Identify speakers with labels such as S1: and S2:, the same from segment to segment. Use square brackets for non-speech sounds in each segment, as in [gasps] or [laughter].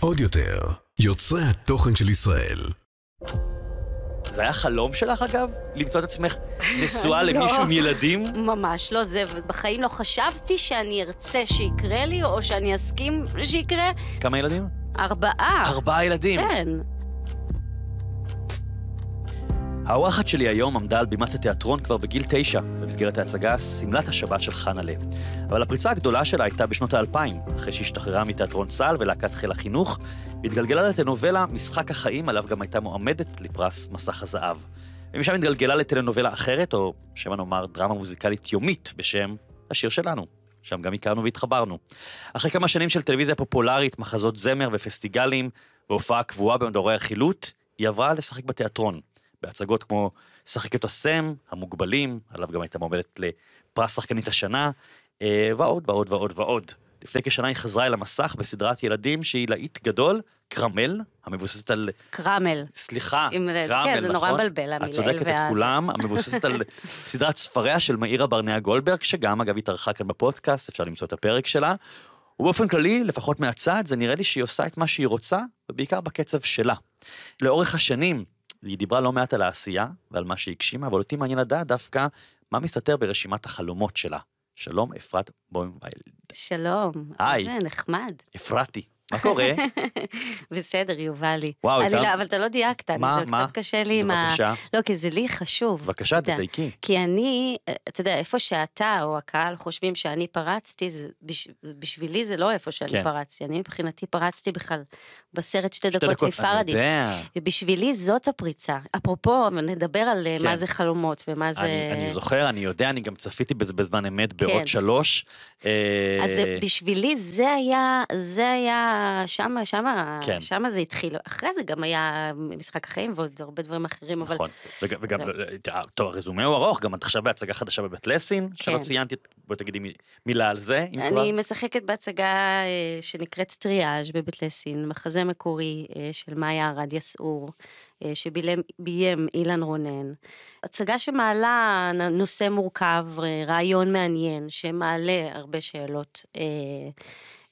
S1: עוד יותר, יוצרי התוכן של ישראל.
S2: זה היה חלום שלך, אגב? למצוא את עצמך [laughs] נשואה לא. למישהו עם ילדים?
S1: ממש לא, זה בחיים לא חשבתי שאני ארצה שיקרה לי, או שאני אסכים שיקרה. כמה ילדים? ארבעה. ארבעה ילדים? כן.
S2: האורחת שלי היום עמדה על בימת התיאטרון כבר בגיל תשע, במסגרת ההצגה שמלת השבת של חנה לב. אבל הפריצה הגדולה שלה הייתה בשנות האלפיים, אחרי שהשתחררה מתיאטרון צה"ל ולהקת חיל החינוך, והתגלגלה לטלנובלה משחק החיים, עליו גם הייתה מועמדת לפרס מסך הזהב. ומשם התגלגלה לטלנובלה אחרת, או שמא נאמר דרמה מוזיקלית יומית בשם השיר שלנו. שם גם הכרנו והתחברנו. אחרי כמה שנים של טלוויזיה פופולרית, מחזות זמר ופסטיגלים, והופעה קבועה במדורי החילוט, היא עברה לשחק בתיאטרון. בהצגות כמו "שחק אותו סם", "המוגבלים", עליו גם הייתה מועמדת לפרס שחקנית השנה, אה, ועוד ועוד ועוד ועוד. לפני כשנה היא חזרה אל המסך בסדרת ילדים שהיא להיט גדול, קרמל, המבוססת על... קרמל. סליחה, קרמל, כן, נכון? זה נורא מבלבל, המילה. את צודקת, את כולם, המבוססת על [laughs] סדרת ספריה של מאירה ברנע גולדברג, שגם, אגב, התארחה כאן בפודקאסט, אפשר למצוא את הפרק שלה. ובאופן כללי, לפחות מהצד, זה נראה לי שהיא עושה את מה שהיא רוצה, ובעיקר בקצב שלה. לאורך השנים, היא דיברה לא מעט על העשייה ועל מה שהיא הגשימה, אבל אותי מעניין לדעת דווקא מה מסתתר ברשימת החלומות שלה. שלום, אפרת בוימווילד.
S1: שלום, היי. איזה נחמד.
S2: אפרתי. מה קורה?
S1: [laughs] בסדר, יובלי. וואו, אפשר... לא, אבל אתה לא דייקת, זה קצת קשה לי עם ה... בבקשה. לא, כי זה לי חשוב.
S2: בבקשה, תדייקי.
S1: כי אני, אתה יודע, איפה שאתה או הקהל חושבים שאני פרצתי, בשבילי זה לא איפה שאני כן. פרצתי. אני מבחינתי פרצתי בכלל בסרט שתי, שתי דקות, אני יודע. בשבילי זאת הפריצה. אפרופו, נדבר על אה, מה כן. זה חלומות ומה זה... אני, זוכר,
S2: אני יודע, אני גם צפיתי בזה בזמן אמת בעוד כן. שלוש. אה, אז
S1: בשבילי זה היה, זה היה... שמה, שמה, כן. שמה זה התחיל. אחרי זה גם היה משחק החיים ועוד הרבה דברים אחרים, אבל... נכון,
S2: וג, וגם, זה... אה, אה, אה, טוב, הרזומה הוא ארוך, גם את עכשיו בהצגה חדשה בבית לסין, כן. שלא ציינתי, בואי תגידי מילה על זה, אם אני כבר. אני
S1: משחקת בהצגה שנקראת טריאז' בבית לסין, מחזה מקורי של מאיה ארד יסעור. שביים אילן רונן. הצגה שמעלה נושא מורכב, רעיון מעניין, שמעלה הרבה שאלות. אה...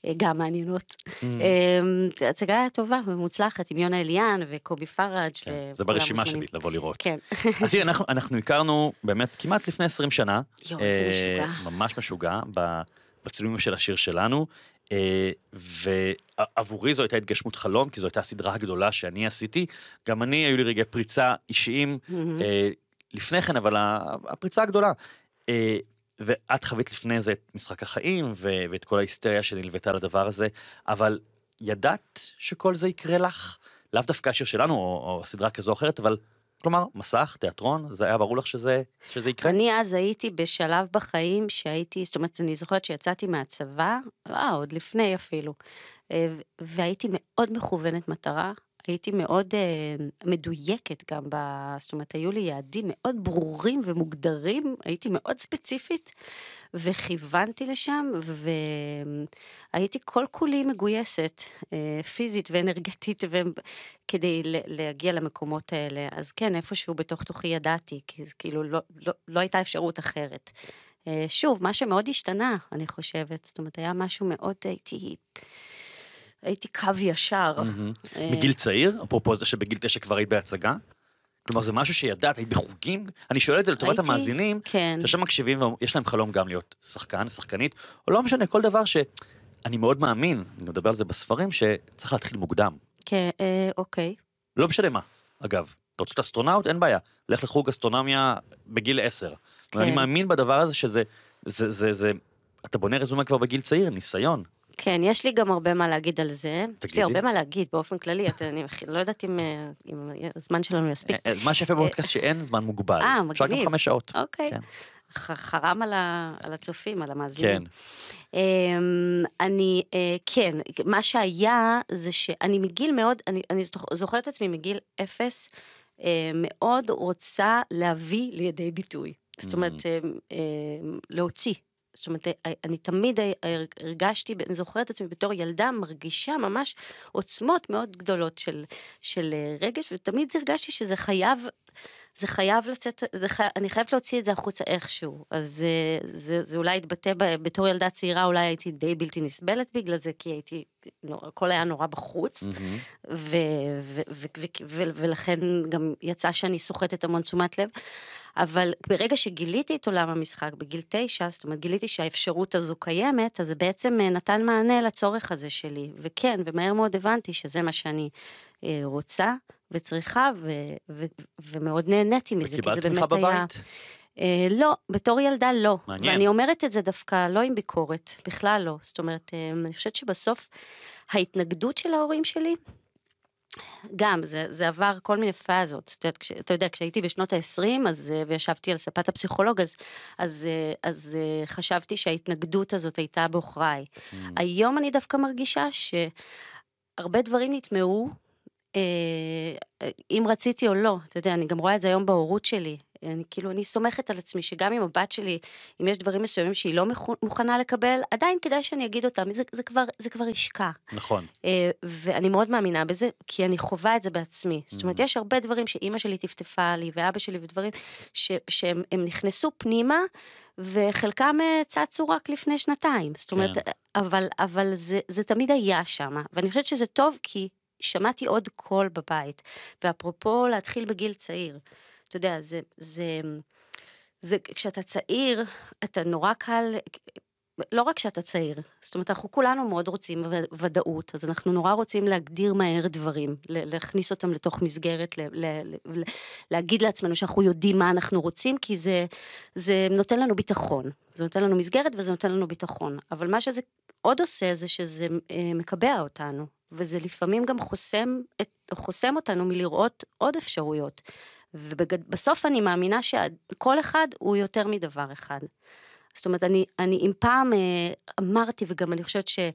S1: אה, גם מעניינות. Mm. אמ, הצגה טובה ומוצלחת עם יונה אליאן וקובי פראג'. כן, זה ברשימה שלי לבוא לראות. כן.
S2: אז הנה, אנחנו הכרנו באמת כמעט לפני 20 שנה. יואו, זה אה, משוגע. ממש משוגע, בצילומים של השיר שלנו. אה, ועבורי זו הייתה התגשמות חלום, כי זו הייתה הסדרה הגדולה שאני עשיתי. גם אני, היו לי רגעי פריצה אישיים mm-hmm. לפני כן, אבל הפריצה הגדולה. ואת חווית לפני זה את משחק החיים ו- ואת כל ההיסטריה שנלוותה לדבר הזה, אבל ידעת שכל זה יקרה לך? לאו דווקא השיר שלנו או, או סדרה כזו או אחרת, אבל כלומר, מסך, תיאטרון, זה היה ברור לך שזה, שזה יקרה?
S1: אני אז הייתי בשלב בחיים שהייתי, זאת אומרת, אני זוכרת שיצאתי מהצבא, אה, עוד לפני אפילו, אה, והייתי מאוד מכוונת מטרה, הייתי מאוד אה, מדויקת גם ב... זאת אומרת, היו לי יעדים מאוד ברורים ומוגדרים, הייתי מאוד ספציפית, וכיוונתי לשם, והייתי כל כולי מגויסת, אה, פיזית ואנרגטית, ו... כדי להגיע למקומות האלה. אז כן, איפשהו בתוך תוכי ידעתי, כי זה כאילו לא, לא, לא הייתה אפשרות אחרת. אה, שוב, מה שמאוד השתנה, אני חושבת, זאת אומרת, היה משהו מאוד, הייתי... הייתי קו ישר. אה, מגיל
S2: צעיר? אפרופו זה שבגיל תשע כבר היית בהצגה? כלומר, זה משהו שידעת, היית בחוגים? אני שואל את זה לטובת המאזינים, כן. שעכשיו מקשיבים ויש להם חלום גם להיות שחקן, שחקנית, או לא משנה, כל דבר שאני מאוד מאמין, אני מדבר על זה בספרים, שצריך להתחיל מוקדם.
S1: כן, אה, אוקיי.
S2: לא משנה מה, אגב. אתה רוצה את אסטרונאוט? אין בעיה. לך לחוג אסטרונומיה בגיל עשר. כן. אני מאמין בדבר הזה שזה, זה, זה, זה, אתה בונה רזומה כבר בגיל צעיר, ניסיון.
S1: כן, יש לי גם הרבה מה להגיד על זה. יש לי הרבה מה להגיד באופן כללי, אני לא יודעת אה, אם, הזמן שלנו
S2: יספיק. אה, אה, מה שיפה בפודקאסט שאין זמן מוגבל. אה, מגניב. אפשר גם חמש שעות. אוקיי. כן.
S1: חרם על, הצופים, על המאזינים. כן. אמ, אני, כן, מה שהיה זה שאני מגיל מאוד, אני זוכרת את עצמי מגיל אפס, מאוד רוצה להביא לידי ביטוי. זאת אומרת, mm. אמ, אמ, להוציא זאת אומרת, אה, אני תמיד אה, הרגשתי, אני זוכרת את עצמי בתור ילדה מרגישה ממש עוצמות מאוד גדולות של, של אה, רגש, ותמיד הרגשתי שזה חייב... זה חייב לצאת, זה חי... אני חייבת להוציא את זה החוצה איכשהו. אז זה, אה, זה, זה אולי התבטא ב... בתור ילדה צעירה, אולי הייתי די בלתי נסבלת בגלל זה, כי הייתי, הכל היה נורא בחוץ, mm-hmm. ו... ו... ו... ו... ו... ולכן גם יצא שאני סוחטת המון תשומת לב. אבל ברגע שגיליתי את עולם המשחק בגיל תשע, זאת אומרת, גיליתי שהאפשרות הזו קיימת, אז זה בעצם אה, נתן מענה לצורך הזה שלי. וכן, ומהר מאוד הבנתי שזה מה שאני אה, רוצה וצריכה, ו, ו, ו- ומאוד נהניתי מזה, כי זה באמת בבית. היה... אה, לא, בתור ילדה לא. מעניין. ואני אומרת את זה דווקא לא עם ביקורת, בכלל לא. זאת אומרת, אה, אני חושבת שבסוף ההתנגדות של ההורים שלי, גם, זה, זה עבר כל מיני פאזות. אתה, יודע, כש, אתה יודע, כשהייתי בשנות ה-20, אז, אה, וישבתי על ספת הפסיכולוג, אז, אז, אה, אז חשבתי שההתנגדות הזאת הייתה בעוכריי. Mm. היום אני דווקא מרגישה שהרבה דברים נטמעו אה, אה, אם רציתי או לא, אתה יודע, אני גם רואה את זה היום בהורות שלי. אני כאילו, אני סומכת על עצמי שגם אם הבת שלי, אם יש דברים מסוימים שהיא לא מוכנה לקבל, עדיין כדאי שאני אגיד אותם, זה, זה, כבר, זה כבר השקע. נכון. אה, ואני מאוד מאמינה בזה, כי אני חווה את זה בעצמי. Mm-hmm. זאת אומרת, mm-hmm. יש הרבה דברים שאימא שלי טפטפה לי, ואבא שלי, ודברים ש, שהם נכנסו פנימה, וחלקם אה, צצו רק לפני שנתיים. זאת אומרת, כן. אבל, אבל זה, זה תמיד היה שם, ואני חושבת שזה טוב, כי שמעתי עוד קול בבית. ואפרופו להתחיל בגיל צעיר, אתה יודע, זה, זה, זה, כשאתה צעיר, אתה נורא קל, לא רק כשאתה צעיר, זאת אומרת, אנחנו כולנו מאוד רוצים ודאות, אז אנחנו נורא רוצים להגדיר מהר דברים, להכניס אותם לתוך מסגרת, ל- ל- ל- להגיד לעצמנו שאנחנו יודעים מה אנחנו רוצים, כי זה, זה נותן לנו ביטחון. זה נותן לנו מסגרת וזה נותן לנו ביטחון. אבל מה שזה עוד עושה, זה שזה אה, מקבע אותנו. וזה לפעמים גם חוסם, את, חוסם אותנו מלראות עוד אפשרויות. ובסוף אני מאמינה שכל אחד הוא יותר מדבר אחד. זאת אומרת, אני, אני אם פעם אה, אמרתי, וגם אני חושבת שהייתה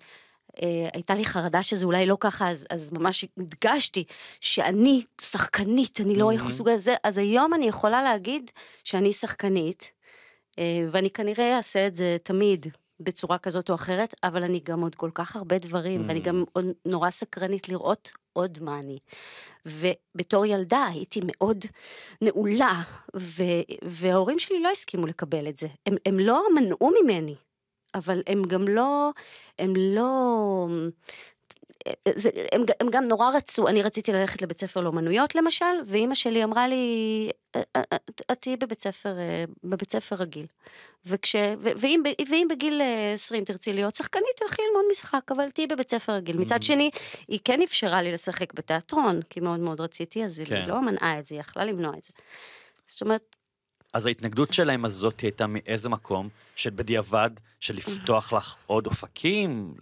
S1: אה, הייתה לי חרדה שזה אולי לא ככה, אז, אז ממש הדגשתי שאני שחקנית, אני לא mm סוג הזה, אז היום אני יכולה להגיד שאני שחקנית, אה, ואני כנראה אעשה את זה תמיד, בצורה כזאת או אחרת, אבל אני גם עוד כל כך הרבה דברים, mm. ואני גם mm. עוד נורא סקרנית לראות עוד מה אני. ובתור ילדה הייתי מאוד נעולה, ו, וההורים שלי לא הסכימו לקבל את זה. הם, הם לא מנעו ממני, אבל הם גם לא, הם לא זה, הם, הם גם נורא רצו, אני רציתי ללכת לבית ספר לאומנויות למשל, ואימא שלי אמרה לי, את תהיי בבית ספר, אה, בבית ספר רגיל. וכש, ו, ואם, ואם בגיל 20 אה, תרצי להיות שחקנית, תלכי ללמוד משחק, אבל תהיי בבית ספר רגיל. Mm-hmm. מצד mm. שני, היא כן אפשרה לי לשחק בתיאטרון, כי מאוד מאוד רציתי, אז כן. היא לא מנעה את זה, היא יכלה למנוע את זה. זאת אומרת,
S2: אז ההתנגדות שלהם הזאת הייתה מאיזה מקום? שבדיעבד, של לפתוח לך עוד אופקים?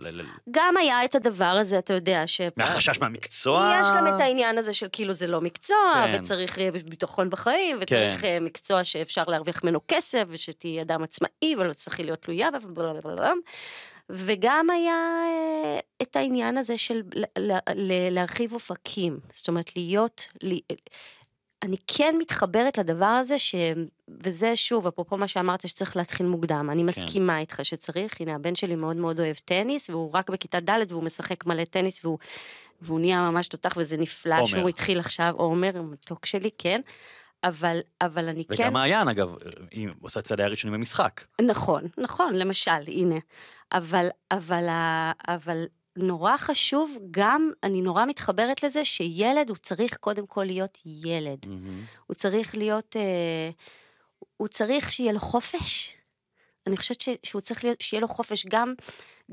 S1: גם היה את הדבר הזה, אתה יודע, ש... מהחשש
S2: מהמקצוע? יש גם את
S1: העניין הזה של כאילו זה לא מקצוע, כן. וצריך אה, ביטחון בחיים, וצריך כן. אה, מקצוע שאפשר להרוויח ממנו כסף, ושתהיה אדם עצמאי, ולא תצטרכי להיות תלויה, וגם היה אה, את העניין הזה של להרחיב אופקים, זאת אומרת, להיות... אני כן מתחברת לדבר הזה, ש... וזה שוב, אפרופו מה שאמרת, שצריך להתחיל מוקדם. אני כן. מסכימה איתך שצריך, הנה, הבן שלי מאוד מאוד אוהב טניס, והוא רק בכיתה ד' והוא משחק מלא טניס, והוא, והוא נהיה ממש תותח, וזה נפלא עומר. שהוא התחיל עכשיו, עומר, המתוק שלי, כן. אבל, אבל אני וגם כן... וגם
S2: מעיין, אגב, היא עושה צעדי הראשונים במשחק.
S1: נכון, נכון, למשל, הנה. אבל, אבל, אבל, נורא חשוב, גם, אני נורא מתחברת לזה, שילד הוא צריך קודם כל להיות ילד. Mm-hmm. הוא צריך להיות, אה, הוא צריך שיהיה לו חופש. אני חושבת ש, שהוא צריך להיות, שיהיה לו חופש גם,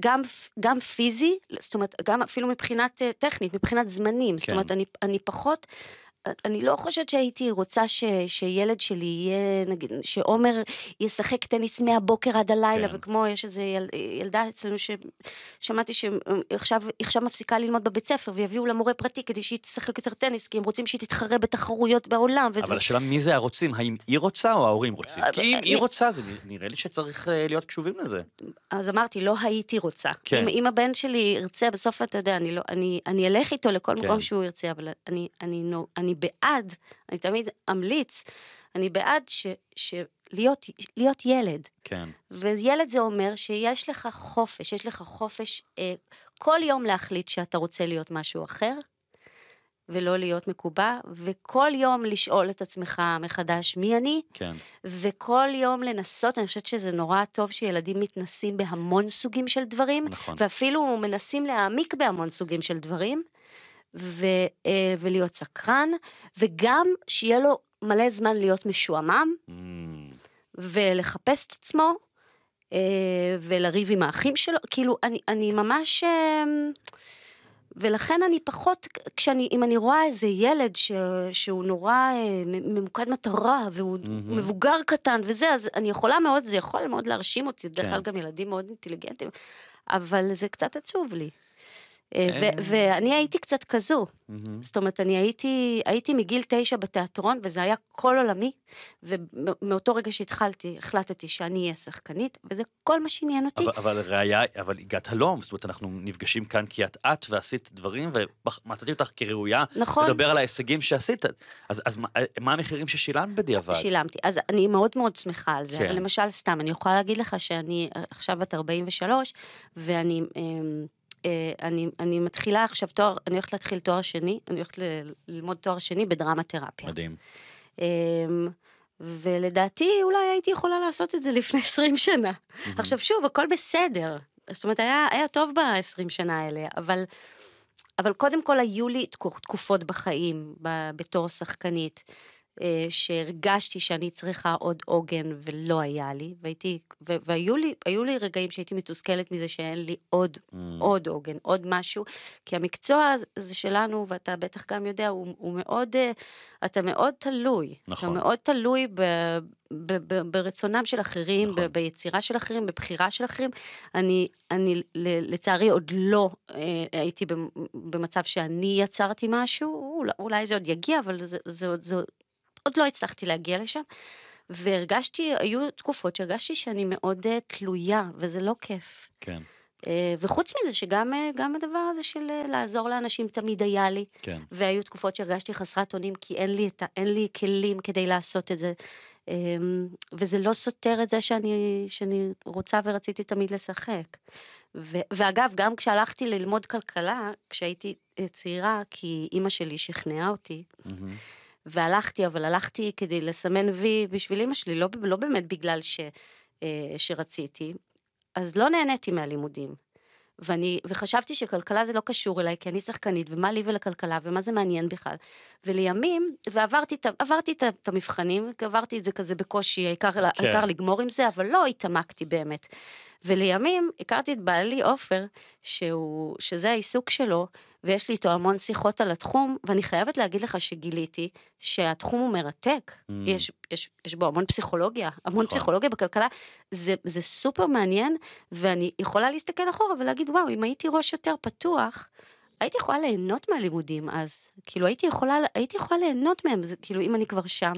S1: גם, גם פיזי, זאת אומרת, גם אפילו מבחינת אה, טכנית, מבחינת זמנים. כן. זאת אומרת, אני, אני פחות, אני לא חושבת שהייתי רוצה ש, שילד שלי יהיה, נגיד, שעומר ישחק טניס מהבוקר עד הלילה, כן. וכמו יש איזה יל, ילדה אצלנו ששמעתי שהיא עכשיו מפסיקה ללמוד בבית ספר, ויביאו לה מורה פרטי כדי שהיא תשחק יותר טניס, כי הם רוצים שהיא תתחרה בתחרויות בעולם. אבל ו...
S2: השאלה מי זה הרוצים, האם היא רוצה או ההורים רוצים? אה, כי אה, אם היא אה, רוצה, זה נראה לי שצריך להיות קשובים לזה.
S1: אז אמרתי, לא הייתי רוצה. כן. אם, אם הבן שלי ירצה, בסוף אתה יודע, אני, לא, אני, אני אלך איתו לכל כן. מקום שהוא ירצה, אבל אני, אני, אני, אני אני בעד, אני תמיד אמליץ, אני בעד ש, ש, להיות, להיות ילד. כן. וילד זה אומר שיש לך חופש, יש לך חופש אה, כל יום להחליט שאתה רוצה להיות משהו אחר, ולא להיות מקובע, וכל יום לשאול את עצמך מחדש מי אני, כן. וכל יום לנסות, אני חושבת שזה נורא טוב שילדים מתנסים בהמון סוגים של דברים, נכון. ואפילו מנסים להעמיק בהמון סוגים של דברים. ו, אה, ולהיות סקרן, וגם שיהיה לו מלא זמן להיות משועמם, mm. ולחפש את עצמו, אה, ולריב עם האחים שלו, כאילו, אני, אני ממש... אה, ולכן אני פחות, כשאני, אם אני רואה איזה ילד ש, שהוא נורא ממוקד מטרה, והוא mm-hmm. מבוגר קטן וזה, אז אני יכולה מאוד, זה יכול מאוד להרשים אותי, בדרך כן. כלל גם ילדים מאוד אינטליגנטים, אבל זה קצת עצוב לי. אה, ו- אה. ואני הייתי קצת כזו. Mm-hmm. זאת אומרת, אני הייתי, הייתי מגיל תשע בתיאטרון, וזה היה כל עולמי, ומאותו רגע שהתחלתי, החלטתי שאני אהיה שחקנית, וזה כל מה שעניין אותי. אבל,
S2: אבל ראייה, אבל הגעת הלום, זאת אומרת, אנחנו נפגשים כאן כי את את ועשית דברים, ומצאתי אותך כראויה, נכון. לדבר על ההישגים שעשית. אז, אז מה, מה המחירים ששילמת בדיעבד? שילמתי,
S1: אז אני מאוד מאוד שמחה על זה. כן. למשל, סתם, אני יכולה להגיד לך שאני עכשיו בת 43, ואני... אה, אה, אני, אני מתחילה עכשיו תואר, אני הולכת להתחיל תואר שני, אני הולכת ל, ללמוד תואר שני בדרמה תרפיה. מדהים. Um, ולדעתי אולי הייתי יכולה לעשות את זה לפני 20 [laughs] שנה. Mm-hmm. עכשיו שוב, הכל בסדר. זאת אומרת, היה, היה טוב ב-20 שנה האלה, אבל, אבל קודם כל היו לי תקופות בחיים ב, בתור שחקנית. אה, שהרגשתי שאני צריכה עוד עוגן ולא היה לי, והייתי, ו- והיו לי, לי רגעים שהייתי מתוסכלת מזה שאין לי עוד, mm. עוד עוגן, עוד משהו, כי המקצוע הזה שלנו, ואתה בטח גם יודע, הוא, הוא מאוד, אה, אתה מאוד תלוי. נכון. אתה מאוד תלוי ב... ב- ב- ברצונם של אחרים, נכון. ב- ביצירה של אחרים, בבחירה של אחרים. אני, אני לצערי עוד לא אה, הייתי במצב שאני יצרתי משהו, אולי, אולי זה עוד יגיע, אבל זה, זה, זה, עוד לא הצלחתי להגיע לשם. והרגשתי, היו תקופות שהרגשתי שאני מאוד אה, תלויה, וזה לא כיף. כן. אה, וחוץ מזה, שגם אה, הדבר הזה של לעזור לאנשים תמיד היה לי. כן. והיו תקופות שהרגשתי חסרת אונים, כי אין לי, את, אין לי כלים כדי לעשות את זה. אמ, וזה לא סותר את זה שאני, שאני רוצה ורציתי תמיד לשחק. ו, ואגב, גם כשהלכתי ללמוד כלכלה, כשהייתי צעירה, כי אימא שלי שכנעה אותי, mm-hmm. והלכתי, אבל הלכתי כדי לסמן וי בשביל אימא שלי, לא, לא באמת בגלל ש, אה, שרציתי. אז לא נהניתי מהלימודים. ואני, וחשבתי שכלכלה זה לא קשור אליי, כי אני שחקנית, ומה לי ולכלכלה, ומה זה מעניין בכלל. ולימים, ועברתי את את, המבחנים, עברתי את זה כזה בקושי, העיקר, כן. לגמור עם זה, אבל לא התעמקתי באמת. ולימים הכרתי את בעלי עופר, שזה העיסוק שלו, ויש לי איתו המון שיחות על התחום, ואני חייבת להגיד לך שגיליתי שהתחום הוא מרתק. Mm. יש, יש, יש בו המון פסיכולוגיה, המון נכון. פסיכולוגיה בכלכלה. זה, זה סופר מעניין, ואני יכולה להסתכל אחורה ולהגיד, וואו, אם הייתי ראש יותר פתוח, הייתי יכולה ליהנות מהלימודים אז. כאילו, הייתי יכולה, הייתי יכולה ליהנות מהם, זה, כאילו, אם אני כבר שם,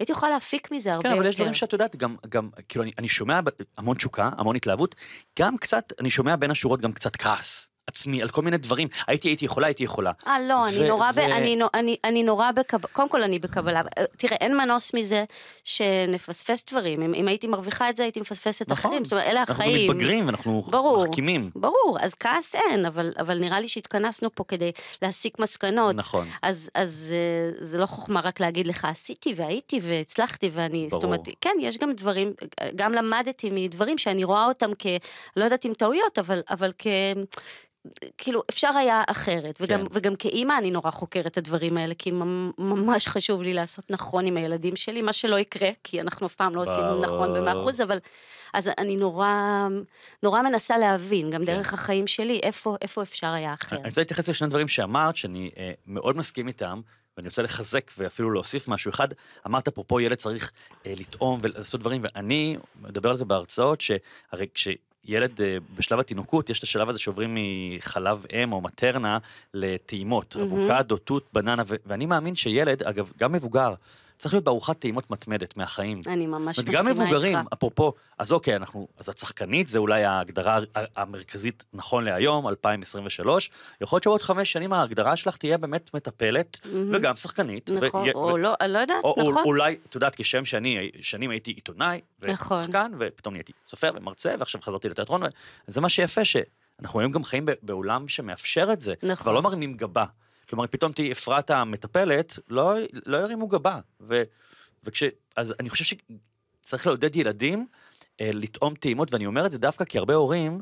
S1: הייתי יכולה להפיק מזה כן, הרבה יותר. כן, אבל יש דברים שאת יודעת,
S2: גם, גם כאילו, אני, אני שומע המון תשוקה, המון התלהבות, גם קצת, אני שומע בין השורות גם קצת כעס. עצמי על כל מיני דברים. הייתי, הייתי יכולה, הייתי יכולה. אה, לא, אני נורא, ב, אני,
S1: אני, אני נורא בקבלה, קודם כל אני בקבלה. אה, תראה, אין מנוס מזה שנפספס דברים. אם, אם הייתי מרוויחה את זה, הייתי מפספסת נכון. אחרים. זאת אומרת, אלה אנחנו החיים. אנחנו מתבגרים, אנחנו ברור, מחכימים. ברור, אז כעס אין, אבל, אבל נראה לי שהתכנסנו פה כדי להסיק מסקנות. נכון. אז, אז אה, זה לא חוכמה רק להגיד לך, עשיתי והייתי והצלחתי ואני, ברור. זאת אומרת, כן, יש גם דברים, אה, גם למדתי מדברים שאני רואה אותם כ... לא יודעת אם טעויות, אבל, אבל כ... כאילו, אפשר היה אחרת. וגם, כן. וגם כאימא אני נורא חוקרת את הדברים האלה, כי ממש חשוב לי לעשות נכון עם הילדים שלי, מה שלא יקרה, כי אנחנו אף פעם לא עושים נכון במאה אחוז, אבל... אז אני נורא, נורא מנסה להבין, גם כן. דרך החיים שלי, איפה, איפה אפשר היה אחרת. אני
S2: רוצה להתייחס לשני דברים שאמרת, שאני אה, מאוד מסכים איתם. ואני רוצה לחזק ואפילו להוסיף משהו אחד, אמרת אפרופו ילד צריך אה, לטעום ולעשות דברים, ואני מדבר על זה בהרצאות, שהרי כש... ילד אה, בשלב התינוקות, יש את השלב הזה שעוברים מחלב אם או מטרנה לטעימות, mm-hmm. רבוקדו, תות, בננה, ו- ואני מאמין שילד, אגב, גם מבוגר, צריך להיות בארוחת טעימות מתמדת מהחיים.
S1: אני ממש מסכימה איתך. גם מבוגרים,
S2: אפרופו, אז אוקיי, אנחנו, אז את שחקנית, זה אולי ההגדרה המרכזית נכון להיום, 2023. יכול להיות שבעוד חמש שנים ההגדרה שלך תהיה באמת מטפלת, mm-hmm. וגם שחקנית. נכון, ו- או ו- לא,
S1: לא יודעת, או, נכון. או, אולי,
S2: את יודעת, כשם שאני, שנים הייתי עיתונאי, נכון. ושחקן, ופתאום נהייתי סופר ומרצה, ועכשיו חזרתי לתיאטרון, וזה מה שיפה, שאנחנו היום גם חיים בעולם שמאפשר את זה. נכון. כבר לא מרימים גבה. כלומר, פתאום תהיי אפרת המטפלת, לא, לא ירימו גבה. ו, וכש... אז אני חושב שצריך לעודד ילדים אה, לטעום טעימות, ואני אומר את זה דווקא כי הרבה הורים,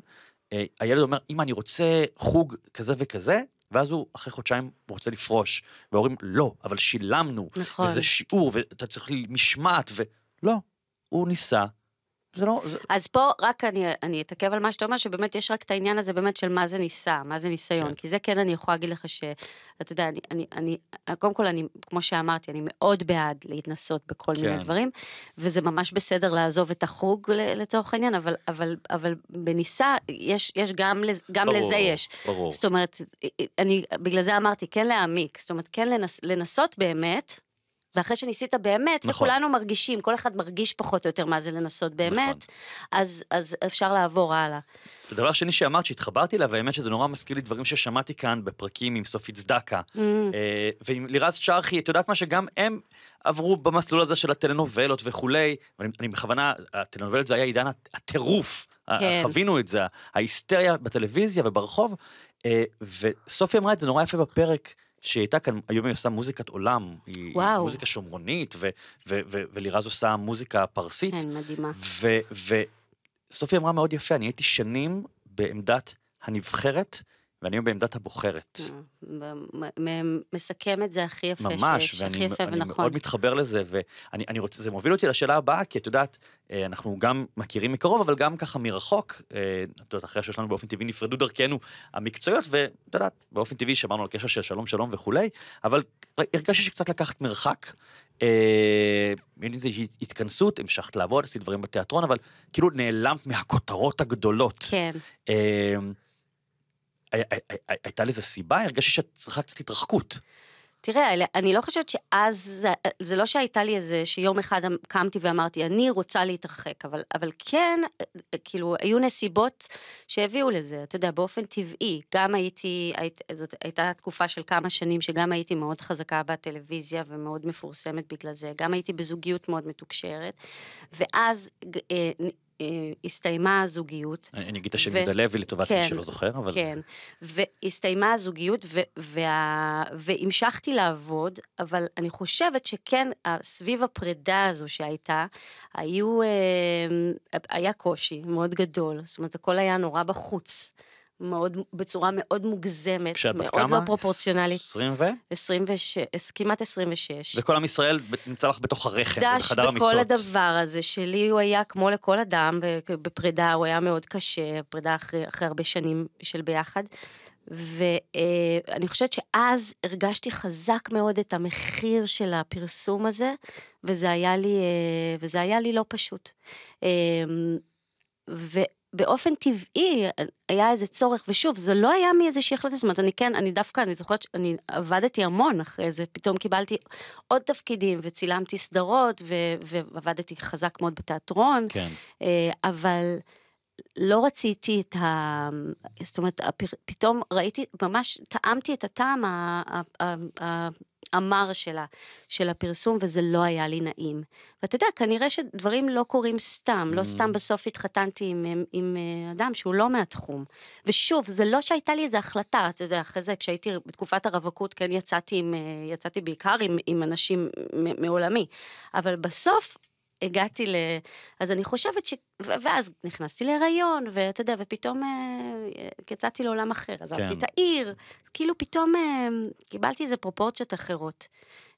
S2: אה, הילד אומר, אם אני רוצה חוג כזה וכזה, ואז הוא אחרי חודשיים הוא רוצה לפרוש, וההורים, לא, אבל שילמנו, נכון. וזה שיעור, ואתה צריך משמעת, ולא, הוא ניסה,
S1: זה לא... זה... אז פה רק אני, אני אתעכב על מה שאתה אומר, שבאמת יש רק את העניין הזה באמת של מה זה ניסה, מה זה ניסיון, כן. כי זה כן אני יכולה להגיד לך ש... אתה יודע, אני, אני, אני, קודם כל אני, כמו שאמרתי, אני מאוד בעד להתנסות בכל כן. מיני דברים, וזה ממש בסדר לעזוב את החוג לצורך העניין, אבל, אבל, אבל בניסה יש, יש גם, גם ברור, לזה יש. ברור. זאת אומרת, אה, אה, אני, בגלל זה אמרתי, כן להעמיק, זאת אומרת, כן לנס, לנסות באמת. ואחרי שניסית באמת, נכון. וכולנו מרגישים, כל אחד מרגיש פחות או יותר מה זה לנסות נכון. באמת, נכון. אז, אז אפשר לעבור הלאה.
S2: הדבר שני שאמרת, שהתחברתי אליו, האמת שזה נורא מזכיר לי דברים ששמעתי כאן בפרקים עם סופית צדקה, mm. אה, ועם לירז שרחי, את יודעת מה, שגם הם עברו במסלול הזה של הטלנובלות וכולי, ואני בכוונה, הטלנובלות זה היה עידן הטירוף, כן. חווינו את זה, ההיסטריה בטלוויזיה וברחוב, אה, וסופי אמרה את זה נורא יפה בפרק. שהייתה כאן, היום היא עושה מוזיקת עולם, היא וואו. מוזיקה שומרונית, ו, ו, ו, ולירז עושה מוזיקה פרסית. כן, מדהימה. וסופי אמרה מאוד יפה, אני הייתי שנים בעמדת הנבחרת ואני היום בעמדת הבוחרת.
S1: אה, מסכם את זה הכי יפה ממש, שיש, ואני, הכי יפה ונכון. ממש, ואני מאוד
S2: מתחבר לזה, ואני רוצה, זה מוביל אותי לשאלה הבאה, כי את יודעת, אה, אנחנו גם מכירים מקרוב, אבל גם ככה מרחוק, אה, את יודעת, אחרי שיש לנו באופן טבעי נפרדו דרכנו המקצועיות, ואת יודעת, באופן טבעי שמענו על קשר של שלום שלום וכולי, אבל הרגשתי שקצת לקחת מרחק, אין איזו התכנסות, המשכת לעבוד, עשית דברים בתיאטרון, אבל כאילו נעלמת מהכותרות הגדולות. כן. הייתה לזה סיבה? הרגשתי שאת צריכה קצת התרחקות.
S1: תראה, אני לא חושבת שאז, זה, לא שהייתה לי איזה שיום אחד אמ, קמתי ואמרתי, אני רוצה להתרחק, אבל, אבל כן, אה, כאילו, היו נסיבות שהביאו לזה, אתה יודע, באופן טבעי, גם הייתי, היית, זאת הייתה תקופה של כמה שנים שגם הייתי מאוד חזקה בטלוויזיה ומאוד מפורסמת בגלל זה, גם הייתי בזוגיות מאוד מתוקשרת, ואז אה, אה, הסתיימה הזוגיות.
S2: אני אגיד את השם יהודה לוי לטובת מי כן, שלא זוכר, אבל... כן,
S1: והסתיימה הזוגיות, והמשכתי לעבוד, אבל אני חושבת שכן, סביב הפרידה הזו שהייתה, היו, אה, היה קושי מאוד גדול, זאת אומרת, הכל היה נורא בחוץ. מאוד, בצורה מאוד מוגזמת, מאוד כמה? לא פרופורציונלית. כשאת בת כמה? 20 ו? 26, כמעט 26. וכל
S2: עם ישראל נמצא לך בתוך הרחם, בחדר המיטות. דש בכל
S1: הדבר הזה, שלי הוא היה כמו לכל אדם, בפרידה הוא היה מאוד קשה, פרידה אחרי, אחרי הרבה שנים של ביחד. ואני אה, חושבת שאז הרגשתי חזק מאוד את המחיר של הפרסום הזה, וזה היה לי, אה, וזה היה לי לא פשוט. אה, ו... באופן טבעי היה איזה צורך, ושוב, זה לא היה מאיזושהי החלטה, זאת אומרת, אני כן, אני דווקא, אני זוכרת שאני עבדתי המון אחרי זה, פתאום קיבלתי עוד תפקידים, וצילמתי סדרות, ו- ועבדתי חזק מאוד בתיאטרון, כן. אה, אבל לא רציתי את ה... זאת אומרת, פתאום ראיתי, ממש טעמתי את הטעם ה... ה... ה... המר שלה, של הפרסום, וזה לא היה לי נעים. ואתה יודע, כנראה שדברים לא קורים סתם, mm. לא סתם mm. בסוף התחתנתי עם, עם, עם אה, אדם שהוא לא מהתחום. ושוב, זה לא שהייתה לי איזו החלטה, אתה יודע, אחרי זה, כשהייתי בתקופת הרווקות, כן יצאתי, עם, אה, יצאתי בעיקר עם, עם אנשים מעולמי, אבל בסוף, הגעתי ל... אז אני חושבת ש... ואז נכנסתי להיריון, ואתה יודע, ופתאום אה, יצאתי לעולם אחר, עזבתי כן. את העיר, כאילו פתאום אה, קיבלתי איזה פרופורציות אחרות.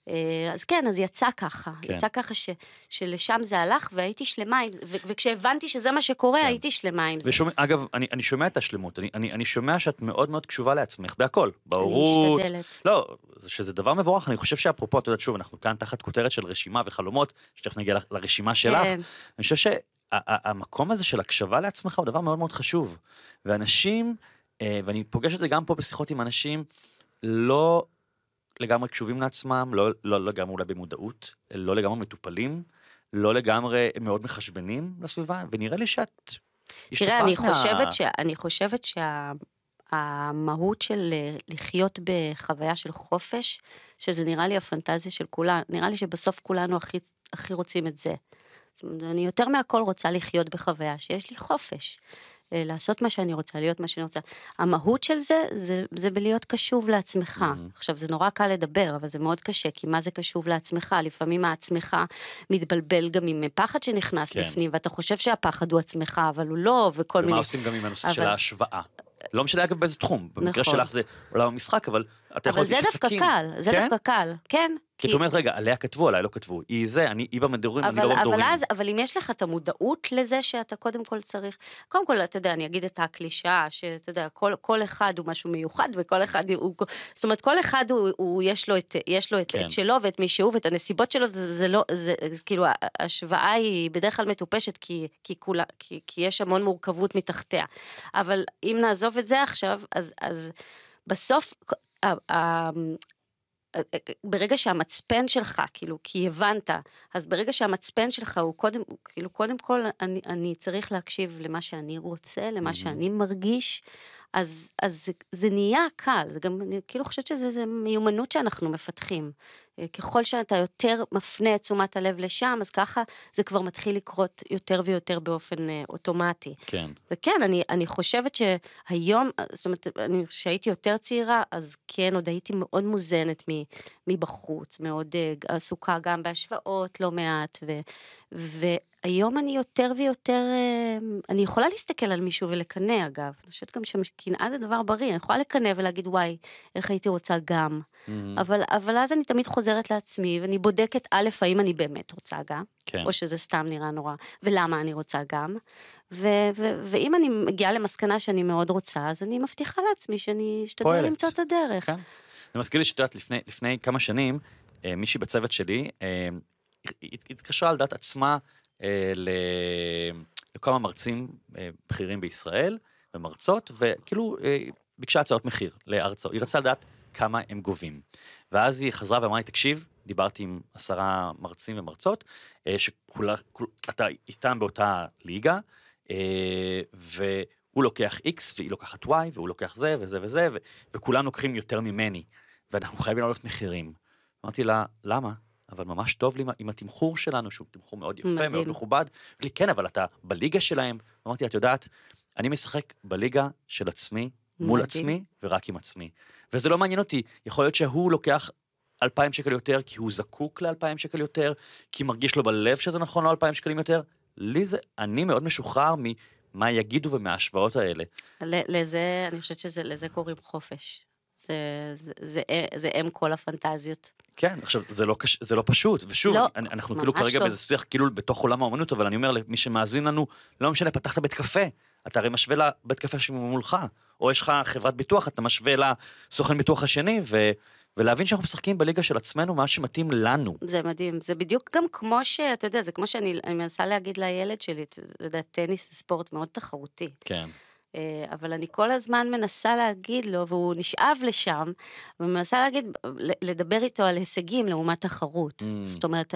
S1: אה, אז כן, אז יצא ככה, כן. יצא ככה ש, שלשם זה הלך והייתי שלמה עם זה, וכשהבנתי שזה מה שקורה, כן. הייתי שלמה עם זה.
S2: ושומע, אגב, אני, אני שומע את השלמות, אני, אני, אני שומע שאת מאוד מאוד קשובה לעצמך בהכל, בהורות. אני משתדלת. לא, שזה דבר מבורך, אני חושב שאפרופו, את יודעת, שוב, אנחנו כאן תחת כותרת של רשימה וחלומות, שתכף נגיע לרשימה כן. שלך, כן. אני חושב שהמקום שה- הזה של הקשבה לעצמך הוא דבר מאוד מאוד חשוב, ואנשים, אה, ואני פוגש את זה גם פה בשיחות עם אנשים, לא לגמרי קשובים לעצמם, לא, לא לגמרי אולי במודעות, לא לגמרי מטופלים, לא לגמרי מאוד מחשבנים לסביבה, ונראה לי שאת... תראה, אני חושבת, ש...
S1: אני חושבת שהמהות של אה, לחיות בחוויה של חופש, שזה נראה לי הפנטזיה של כולנו, נראה לי שבסוף כולנו הכי, הכי רוצים את זה. זאת אומרת, אני יותר מהכל רוצה לחיות בחוויה שיש לי חופש. אה, לעשות מה שאני רוצה, להיות מה שאני רוצה. המהות של זה, זה, זה בלהיות קשוב לעצמך. Mm-hmm. עכשיו, זה נורא קל לדבר, אבל זה מאוד קשה, כי מה זה קשוב לעצמך? לפעמים העצמך מתבלבל גם עם פחד שנכנס כן. בפנים, ואתה חושב שהפחד הוא עצמך, אבל הוא לא, וכל ומה מיני... ומה עושים גם עם הנושא אבל... של ההשוואה?
S2: לא משנה אגב באיזה תחום, במקרה נכון. שלך זה עולם המשחק, אבל אתה יכול להיות איש עסקים. אבל זה דווקא קל, זה כן? דווקא
S1: קל, כן. כי את אומרת,
S2: רגע, עליה כתבו, עליי לא כתבו. היא זה, אני, היא במדורים, אני לא במדורים. אבל אז,
S1: אבל אם יש לך את המודעות לזה שאתה קודם כל צריך, קודם כל, אתה יודע, אני אגיד את הקלישאה, שאתה יודע, כל, כל אחד הוא משהו מיוחד, וכל אחד הוא, זאת אומרת, כל אחד הוא, הוא יש לו, את, יש לו את, כן. את שלו ואת מי שהוא ואת הנסיבות שלו, זה, זה לא, זה, כאילו, ההשוואה היא בדרך כלל מטופשת, כי, כי, כולה, כי, כי יש המון מורכבות מתחתיה. אבל אם נעזוב את זה עכשיו, אז, אז בסוף, אה, אה, אה, ברגע שהמצפן שלך, כאילו, כי הבנת, אז ברגע שהמצפן שלך הוא קודם, כאילו, קודם כל אני, אני צריך להקשיב למה שאני רוצה, למה mm-hmm. שאני מרגיש, אז, אז זה, זה נהיה קל, זה גם, אני כאילו חושבת שזה מיומנות שאנחנו מפתחים. אה, ככל שאתה יותר מפנה את תשומת הלב לשם, אז ככה זה כבר מתחיל לקרות יותר ויותר באופן אה, אוטומטי. כן. וכן, אני, אני חושבת שהיום, אה, זאת אומרת, כשהייתי יותר צעירה, אז כן, עוד הייתי מאוד מוזנת מבחוץ, מאוד אה, עסוקה גם בהשוואות לא מעט, ו, ו, היום אני יותר ויותר, אה, אני יכולה להסתכל על מישהו ולקנא אגב, אני חושבת גם שקנאה זה דבר בריא, אני יכולה לקנא ולהגיד וואי, איך הייתי רוצה גם, mm-hmm. אבל, אבל אז אני תמיד חוזרת לעצמי ואני בודקת א', האם אני באמת רוצה גם, כן. או שזה סתם נראה נורא, ולמה אני רוצה גם, ו- ו- ואם אני מגיעה למסקנה שאני מאוד רוצה, אז אני מבטיחה לעצמי שאני אשתדל למצוא את הדרך. כן.
S2: זה מזכיר לי שאת יודעת, לפני, לפני כמה שנים, אה, מישהי בצוות שלי, אה, התקשרה על דעת עצמה אה, לכמה מרצים אה, בכירים בישראל ומרצות, וכאילו אה, ביקשה הצעות מחיר להרצאות, היא רצתה לדעת כמה הם גובים. ואז היא חזרה ואמרה לי, תקשיב, דיברתי עם עשרה מרצים ומרצות, שאתה איתם באותה ליגה, והוא לוקח X והיא לוקחת Y והוא לוקח זה וזה וזה, וכולם לוקחים יותר ממני, ואנחנו חייבים לעלות מחירים. אמרתי לה, למה? אבל ממש טוב לי עם, עם התמחור שלנו, שהוא תמחור מאוד יפה, מדהים. מאוד מכובד. אמרתי לי, כן, אבל אתה בליגה שלהם. אמרתי, את יודעת, אני משחק בליגה של עצמי, מדהים. מול עצמי, ורק עם עצמי. וזה לא מעניין אותי, יכול להיות שהוא לוקח אלפיים שקל יותר, כי הוא זקוק לאלפיים שקל יותר, כי מרגיש לו בלב שזה נכון לא אלפיים שקלים יותר. לי זה, אני מאוד משוחרר ממה יגידו ומההשוואות האלה.
S1: לזה, אני חושבת שזה, לזה קוראים חופש. אה, זה, אם כל הפנטזיות.
S2: כן, עכשיו, זה לא, קש, זה לא פשוט, ושוב, לא, אני, אנחנו כאילו כרגע לא. באיזה שיח כאילו בתוך עולם האומנות, אבל אני אומר למי שמאזין לנו, לא משנה, פתחת בית קפה, אתה הרי משווה לבית קפה שמולך, או יש לך חברת ביטוח, אתה משווה לסוכן ביטוח השני, ו... ולהבין שאנחנו משחקים בליגה של עצמנו, מה שמתאים לנו.
S1: זה מדהים, זה בדיוק גם כמו שאתה יודע, זה כמו שאני מנסה להגיד לילד שלי, אתה יודע, טניס זה ספורט מאוד תחרותי. כן. אה, אבל אני כל הזמן מנסה להגיד לו, והוא נשאב לשם, ומנסה להגיד, לדבר איתו על הישגים לעומת תחרות. Mm. זאת אומרת,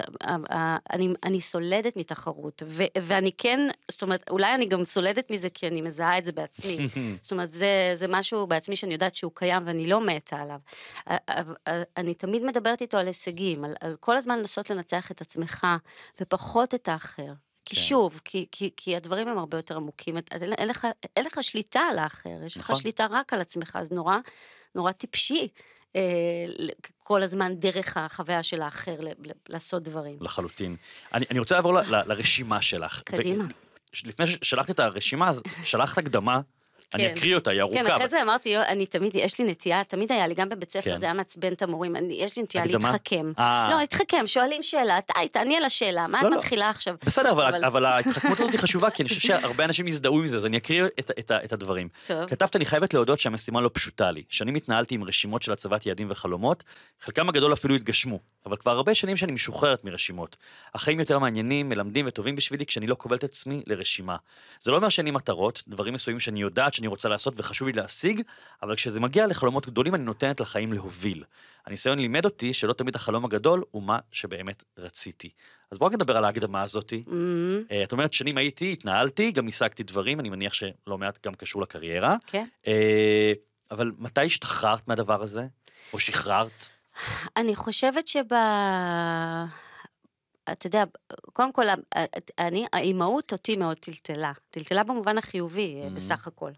S1: אני, אני סולדת מתחרות, ו, ואני כן, זאת אומרת, אולי אני גם סולדת מזה כי אני מזהה את זה בעצמי. [laughs] זאת אומרת, זה, זה משהו בעצמי שאני יודעת שהוא קיים ואני לא מתה עליו. אני תמיד מדברת איתו על הישגים, על, על כל הזמן לנסות לנצח את עצמך ופחות את האחר. כי כן. שוב, כי, כי, כי הדברים הם הרבה יותר עמוקים. אין, אין, לך, אין לך שליטה על האחר, יש נכון. לך שליטה רק על עצמך, אז נורא, נורא טיפשי אה, כל הזמן דרך החוויה של האחר ל, ל, לעשות דברים.
S2: לחלוטין. אני, אני רוצה לעבור ל, ל, לרשימה שלך. קדימה. ו, לפני ששלחתי את הרשימה, אז שלחת הקדמה כן. אני אקריא אותה, היא כן, ארוכה. כן, אחרי
S1: זה אמרתי, אני תמיד, יש לי נטייה, תמיד היה לי, גם בבית כן. ספר כן. זה היה מעצבן את המורים, אני, יש לי נטייה הקדמה? להתחכם. אה. לא, להתחכם, שואלים שאלה, אתה תעני על השאלה, מה לא, את לא. מתחילה עכשיו?
S2: בסדר, אבל, אבל... אבל [laughs] ההתחכמות הזאת היא חשובה, כי אני חושב שהרבה אנשים יזדהו עם זה, אז אני אקריא את, את, את, את הדברים. טוב. כתבת, אני חייבת להודות שהמשימה לא פשוטה לי. שנים התנהלתי עם רשימות של הצבת יעדים וחלומות, חלקם הגדול אפילו התגשמו, אבל כבר הרבה שנים שאני משוחררת מרשימות. החיים יותר מעניינים, מלמדים וטובים בשבילי כשאני לא כובלת עצמי לרשימה. זה לא אומר שאין לי מטרות, דברים מסוימים שאני יודעת שאני רוצה לעשות וחשוב לי להשיג, אבל כשזה מגיע לחלומות גדולים אני נותנת לחיים להוביל. הניסיון לימד אותי שלא תמיד החלום הגדול הוא מה שבאמת רציתי. אז בואו נדבר על ההקדמה הזאתי. Mm-hmm. אה, את אומרת, שנים הייתי, התנהלתי, גם השגתי דברים, אני מניח שלא מעט גם קשור לקריירה. כן. Okay. אה, אבל מתי השתחררת מהדבר הזה? או שחררת?
S1: אני חושבת שב... אתה יודע, קודם כל, אה, אה, אה, אני, האימהות אותי מאוד טלטלה. טלטלה במובן החיובי, mm-hmm. בסך הכל.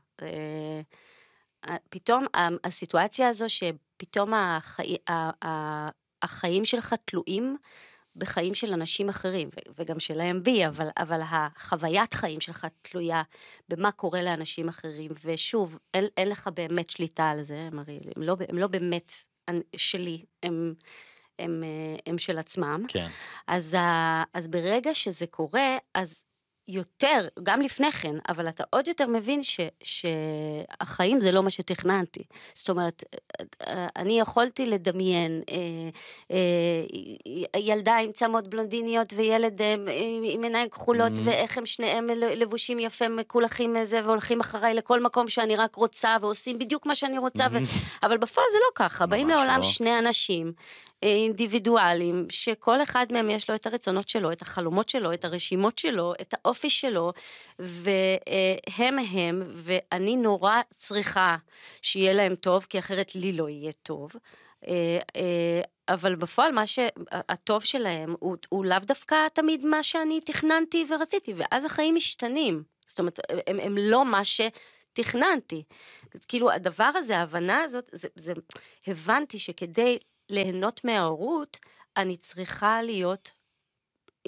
S1: פתאום הסיטואציה הזו שפתאום החי, החיים שלך תלויים בחיים של אנשים אחרים, וגם שלהם בי, mm-hmm. אבל, אבל החוויית חיים שלך תלויה במה קורה לאנשים אחרים, ושוב, אין, אין לך באמת שליטה על זה, הם, הרי, הם, לא, הם לא באמת שלי, הם... הם, אה, הם של עצמם. כן. אז, ה, אז ברגע שזה קורה, אז יותר, גם לפני כן, אבל אתה עוד יותר מבין ש, שהחיים זה לא מה שתכננתי. זאת אומרת, אני יכולתי לדמיין אה, אה, ילדה עם צמות בלונדיניות וילד אה, עם עיניים כחולות, mm-hmm. ואיך הם שניהם לבושים יפה, מקולחים מזה, אה, והולכים אחריי לכל מקום שאני רק רוצה, ועושים בדיוק מה שאני רוצה, mm-hmm. ו... אבל בפועל זה לא ככה, באים לעולם לא. שני אנשים. אה, אינדיבידואלים, שכל אחד מהם יש לו את הרצונות שלו, את החלומות שלו, את הרשימות שלו, את האופ... האופי שלו, והם הם, ואני נורא צריכה שיהיה להם טוב, כי אחרת לי לא יהיה טוב. אה, אה, אבל בפועל מה שהטוב שלהם הוא, הוא לאו דווקא תמיד מה שאני תכננתי ורציתי, ואז החיים משתנים. זאת אומרת, הם, הם לא מה שתכננתי. כאילו הדבר הזה, ההבנה הזאת, זה, זה, הבנתי שכדי ליהנות מההורות, אני צריכה להיות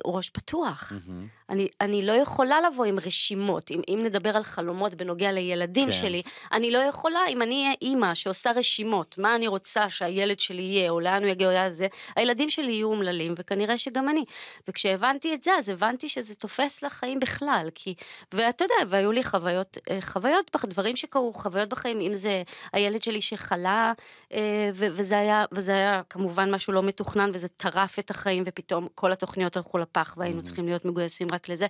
S1: ראש פתוח. Mm-hmm. אני, אני לא יכולה לבוא עם רשימות. אם, אם נדבר על חלומות בנוגע לילדים כן. שלי, אני לא יכולה, אם אני אהיה אימא שעושה רשימות, מה אני רוצה שהילד שלי יהיה, או לאן הוא יגיע, או לאן זה, הילדים שלי יהיו אומללים, וכנראה שגם אני. וכשהבנתי את זה, אז הבנתי שזה תופס לחיים בכלל, כי... ואתה יודע, והיו לי חוויות, אה, חוויות, דברים שקרו, חוויות בחיים, אם זה הילד שלי שחלה, אה, ו- וזה היה, וזה היה כמובן משהו לא מתוכנן, וזה טרף את החיים, ופתאום כל התוכניות הלכו לפח, והיינו mm-hmm. צריכים להיות מגויסים רק לזה.